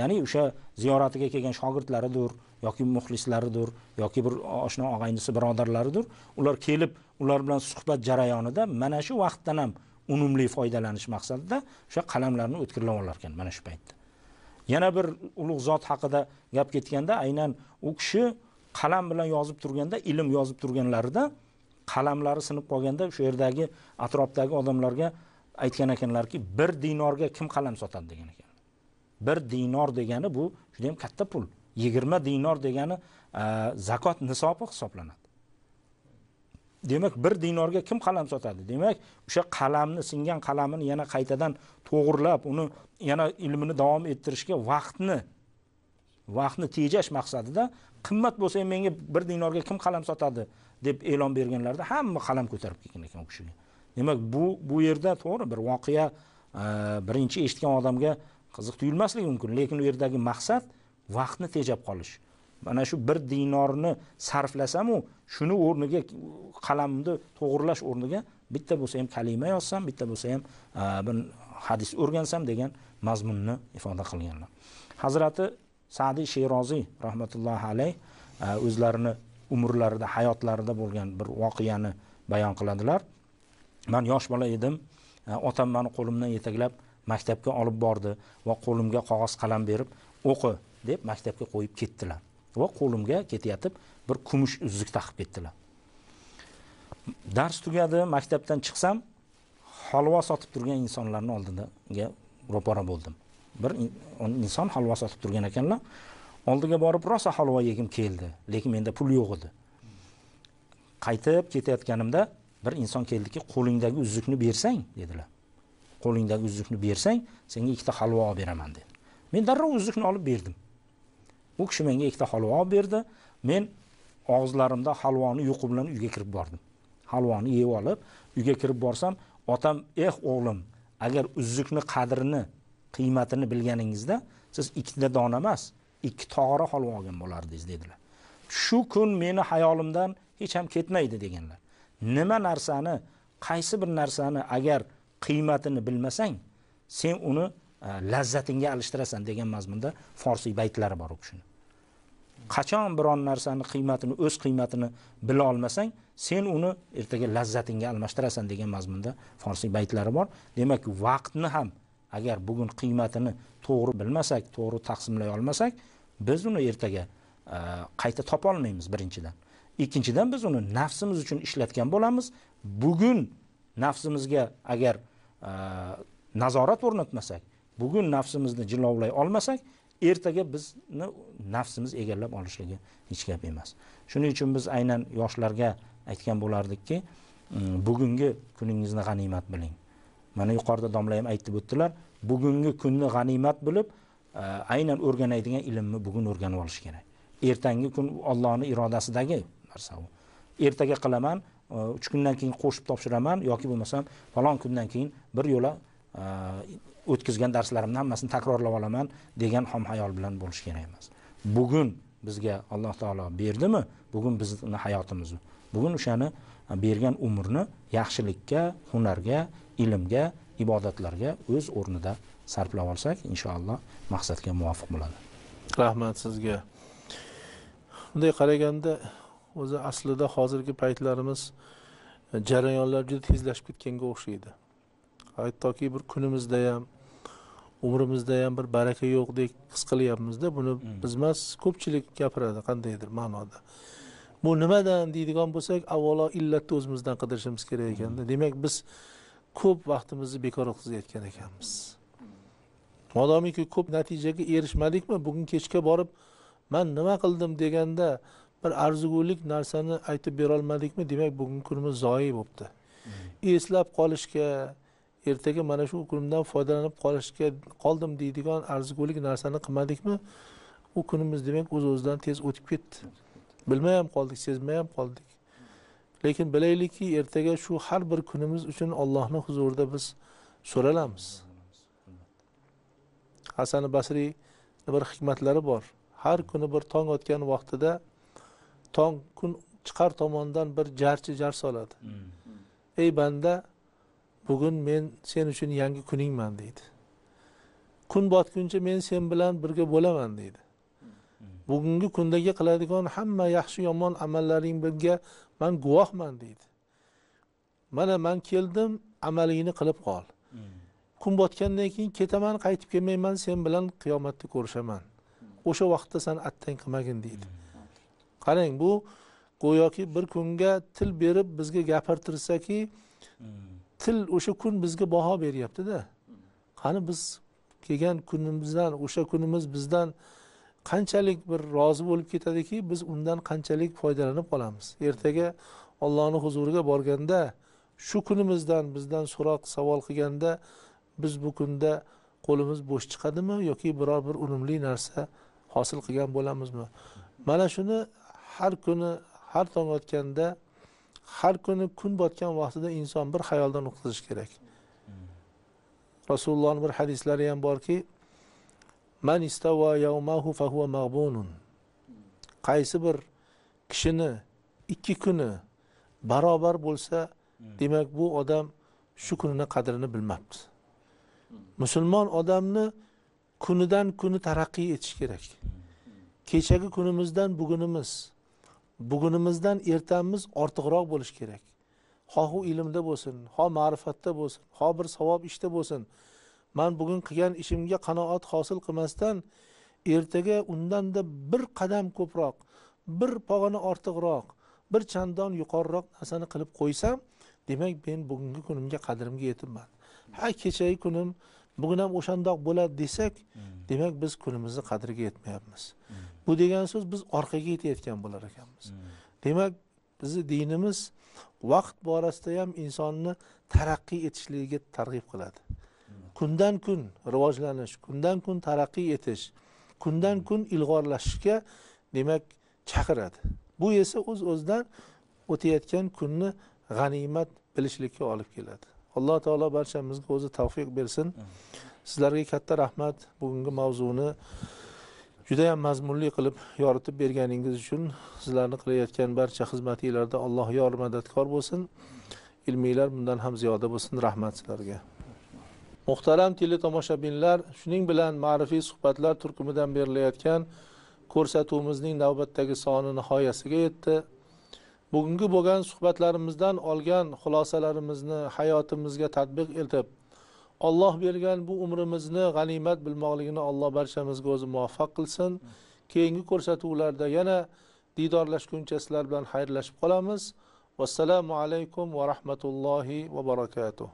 ya'ni o'sha ziyoratiga kelgan shogirdlaridir yoki muxlislaridir yoki bir oshna og'aynisi birodarlaridir ular kelib ular bilan suhbat jarayonida mana shu vaqtdan ham unumli foydalanish maqsadida o'sha qalamlarni o'tkirlab olar ekan mana shu paytda yana bir ulug' zot haqida gap ketganda aynan u kishi qalam bilan yozib turganda ilm yozib turganlarida qalamlari sinib qolganda o'sha yerdagi atrofdagi odamlarga aytgan ekanlarki bir dinorga kim qalam sotadi degan ekan bir dinor degani bu juda katta pul yigirma dinor degani zakot nisobi hisoblanadi demak bir dinorga kim qalam sotadi demak o'sha qalamni singan qalamini yana qaytadan to'g'irlab uni yana ilmini davom ettirishga vaqtni vaqtni tejash maqsadida qimmat bo'lsa ham menga bir dinorga kim qalam sotadi deb e'lon berganlarda hamma qalam ko'tarib kelgan ekan u kishiga demak bu bu yerda to'g'ri bir voqea e, birinchi eshitgan odamga qiziq tuyulmasligi mumkin lekin u yerdagi maqsad vaqtni tejab qolish mana shu bir dinorni sarflasamu shuni o'rniga qalamni to'g'irlash o'rniga bitta bo'lsa ham kalima yozsam bitta bo'lsa ham e, bir hadis o'rgansam degan mazmunni ifoda qilganlar hazrati sadiy sheroziy rahmatullohi alayh e, o'zlarini umrlarida hayotlarida bo'lgan bir voqeani bayon qiladilar man yosh bola edim e, otam mani qo'limdan yetaklab maktabga olib bordi va qo'limga qog'oz qalam berib o'qi deb maktabga qo'yib ketdilar va qo'limga ketayotib bir kumush uzuk taqib ketdilar dars tugadi maktabdan chiqsam halvo sotib turgan insonlarni oldiga ro'para bo'ldim bir inson halvo sotib turgan ekanlar oldiga borib rosa halvo yegim keldi lekin menda pul yo'q edi qaytib ketayotganimda bir inson keldiki qo'lingdagi uzukni bersang dedilar qo'lingdagi uzukni bersang senga ikkita halvo olib beraman dedi men darrov uzukni olib berdim u kishi menga ikkita halvo olib berdi men og'izlarimda halvoni yuqi bilan uyga kirib bordim halvoni yeb olib uyga kirib borsam otam eh o'g'lim agar uzukni qadrini qiymatini bilganingizda siz ikkita dona emas ikki tog'ora holva olgan bo'lardingiz dedilar shu kun meni hayolimdan hech ham ketmaydi deganlar nima narsani qaysi bir narsani agar qiymatini bilmasang sen uni e, lazzatingga alishtirasan degan mazmunda forsiy baytlari bor u kishini qachon biron narsani qiymatini o'z qiymatini bila olmasang sen uni ertaga lazzatingga almashtirasan degan mazmunda forsiy baytlari bor demak vaqtni ham agar bugun qiymatini to'g'ri bilmasak to'g'ri taqsimlay olmasak biz uni ertaga e, qayta topolmaymiz birinchidan ikkinchidan biz uni nafsimiz uchun ishlatgan bo'lamiz bugun nafsimizga agar e, nazorat o'rnatmasak bugun nafsimizni jilovlay olmasak ertaga bizni nafsimiz egallab olishligi hech gap emas shuning uchun biz aynan yoshlarga aytgan bo'lardikki mm, bugungi kuningizni g'animat biling mana yuqorida domla ham aytib o'tdilar bugungi kunni g'animat bilib e, aynan o'rganadigan ilmni bugun o'rganib olish kerak ertangi kun ollohni irodasidagi narsa u ertaga qilaman e, uch kundan keyin qo'shib topshiraman yoki bo'lmasam falon kundan keyin bir yo'la e, o'tkazgan darslarimni hammasini takrorlab olaman degan xom hayol bilan bo'lish kerak emas bugun bizga alloh taolo berdimi bugun bizni hayotimiz bugun o'shani e, bergan umrni yaxshilikka hunarga ilmga ibodatlarga o'z o'rnida sarflab olsak inshaalloh maqsadga muvofiq bo'ladi rahmat sizga bunday qaraganda o'zi aslida hozirgi paytlarimiz e, jarayonlar juda tezlashib ketganga o'xshaydi hattoki bir kunimizda ham umrimizda ham bir baraka yo'qdek his qilyapmizda buni hmm. biz emas ko'pchilik gapiradi qandaydir ma'noda bu nimadan deydigan bo'lsak avvalo illatni o'zimizdan qidirishimiz kerak ekanda hmm. demak biz ko'p vaqtimizni bekor o'tkazayotgan ekanmiz modomiki ko'p natijaga erishmadikmi bugun kechga borib man nima qildim deganda bir arzugulik narsani aytib berolmadikmi demak bugungi kunimiz zoyi bo'libdi hmm. eslab qolishga ertaga mana shu kunimdan foydalanib qolishga qoldim deydigan arzigulik narsani qilmadikmi u kunimiz demak o'z o'zidan tez o'tib ketdi bilmay ham qoldik sezmay ham qoldik lekin bilaylikki ertaga shu har bir kunimiz uchun ollohni huzurida biz so'ralamiz hasani basriy bir hikmatlari bor har kuni bir tong otgan vaqtida tong kun chiqar tomondan bir jarchi jar soladi mm. ey banda bugun men sen uchun yangi kuningman deydi kun botguncha men sen bilan birga bo'laman deydi bugungi kundagi qiladigan hamma yaxshi yomon amallaring birga man guvohman deydi mana man keldim amalingni qilib qol kun botgandan keyin ketaman qaytib kelmayman sen bilan qiyomatda ko'rishaman o'sha vaqtda san attang qilmagin deydi qarang bu go'yoki bir kunga til berib bizga gapirtirsaki til o'sha kun bizga baho beryaptida qani biz kelgan kunimizdan o'sha kunimiz bizdan qanchalik bir rozi bo'lib ketadiki biz undan qanchalik foydalanib qolamiz ertaga ollohni huzuriga borganda shu kunimizdan bizdan so'roq savol qilganda biz bu kunda qo'limiz bo'sh chiqadimi yoki biror bir unumli narsa hosil qilgan bo'lamizmi mana shuni har kuni har tong otganda har kuni kun botgan vaqtida inson bir xayoldan o'tkazish kerak rasulullohni bir hadislari ham borki man istava yavmahu fahuva mag'bunun qaysi bir kishini ikki kuni barobar bo'lsa demak bu odam shu kunini qadrini bilmabdi musulmon odamni kunidan kuni taraqqiy etish kerak kechagi kunimizdan bugunimiz bugunimizdan ertamiz ortiqroq bo'lishi kerak u ilmda bo'lsin xoh ma'rifatda bo'lsin xoh bir savob ishda bo'lsin man bugun qilgan ishimga qanoat hosil qilmasdan ertaga undanda bir qadam ko'proq bir pog'ona ortiqroq bir chandon yuqoriroq narsani qilib qo'ysam demak men bugungi kunimga qadrimga yetibman ha kechagi kunim bugun ham o'shandoq bo'ladi desak hmm. demak biz kunimizni qadriga yetmayapmiz hmm. bu degan so'z biz orqaga yetayotgan bo'lar ekanmiz hmm. demak bizni dinimiz vaqt borasida ham insonni taraqqiy etishligiga targ'ib qiladi kundan kun rivojlanish kundan kun taraqqiy etish kundan kun ilg'orlashishga demak chaqiradi bu esa o'z o'zidan o'tayotgan kunni g'animat bilishlikka olib keladi alloh taolo barchamizga o'zi tavfiq bersin sizlarga katta rahmat bugungi mavzuni judayam mazmunli qilib yoritib berganingiz uchun sizlarni qilayotgan barcha xizmatinglarda alloh yor madadkor bo'lsin ilminglar bundan ham ziyoda bo'lsin rahmat sizlarga muhtaram teletomoshabinlar shuning bilan ma'rifiy suhbatlar turkumidan berilayotgan ko'rsatuvimizning navbatdagi soni nihoyasiga yetdi bugungi bo'lgan suhbatlarimizdan olgan xulosalarimizni hayotimizga tadbiq etib olloh bergan bu umrimizni g'animat bilmoqligini olloh barchamizga o'zi muvaffaq qilsin keyingi ko'rsatuvlarda yana diydorlashguncha sizlar bilan xayrlashib qolamiz vassalomu alaykum va rahmatullohi va barakatuh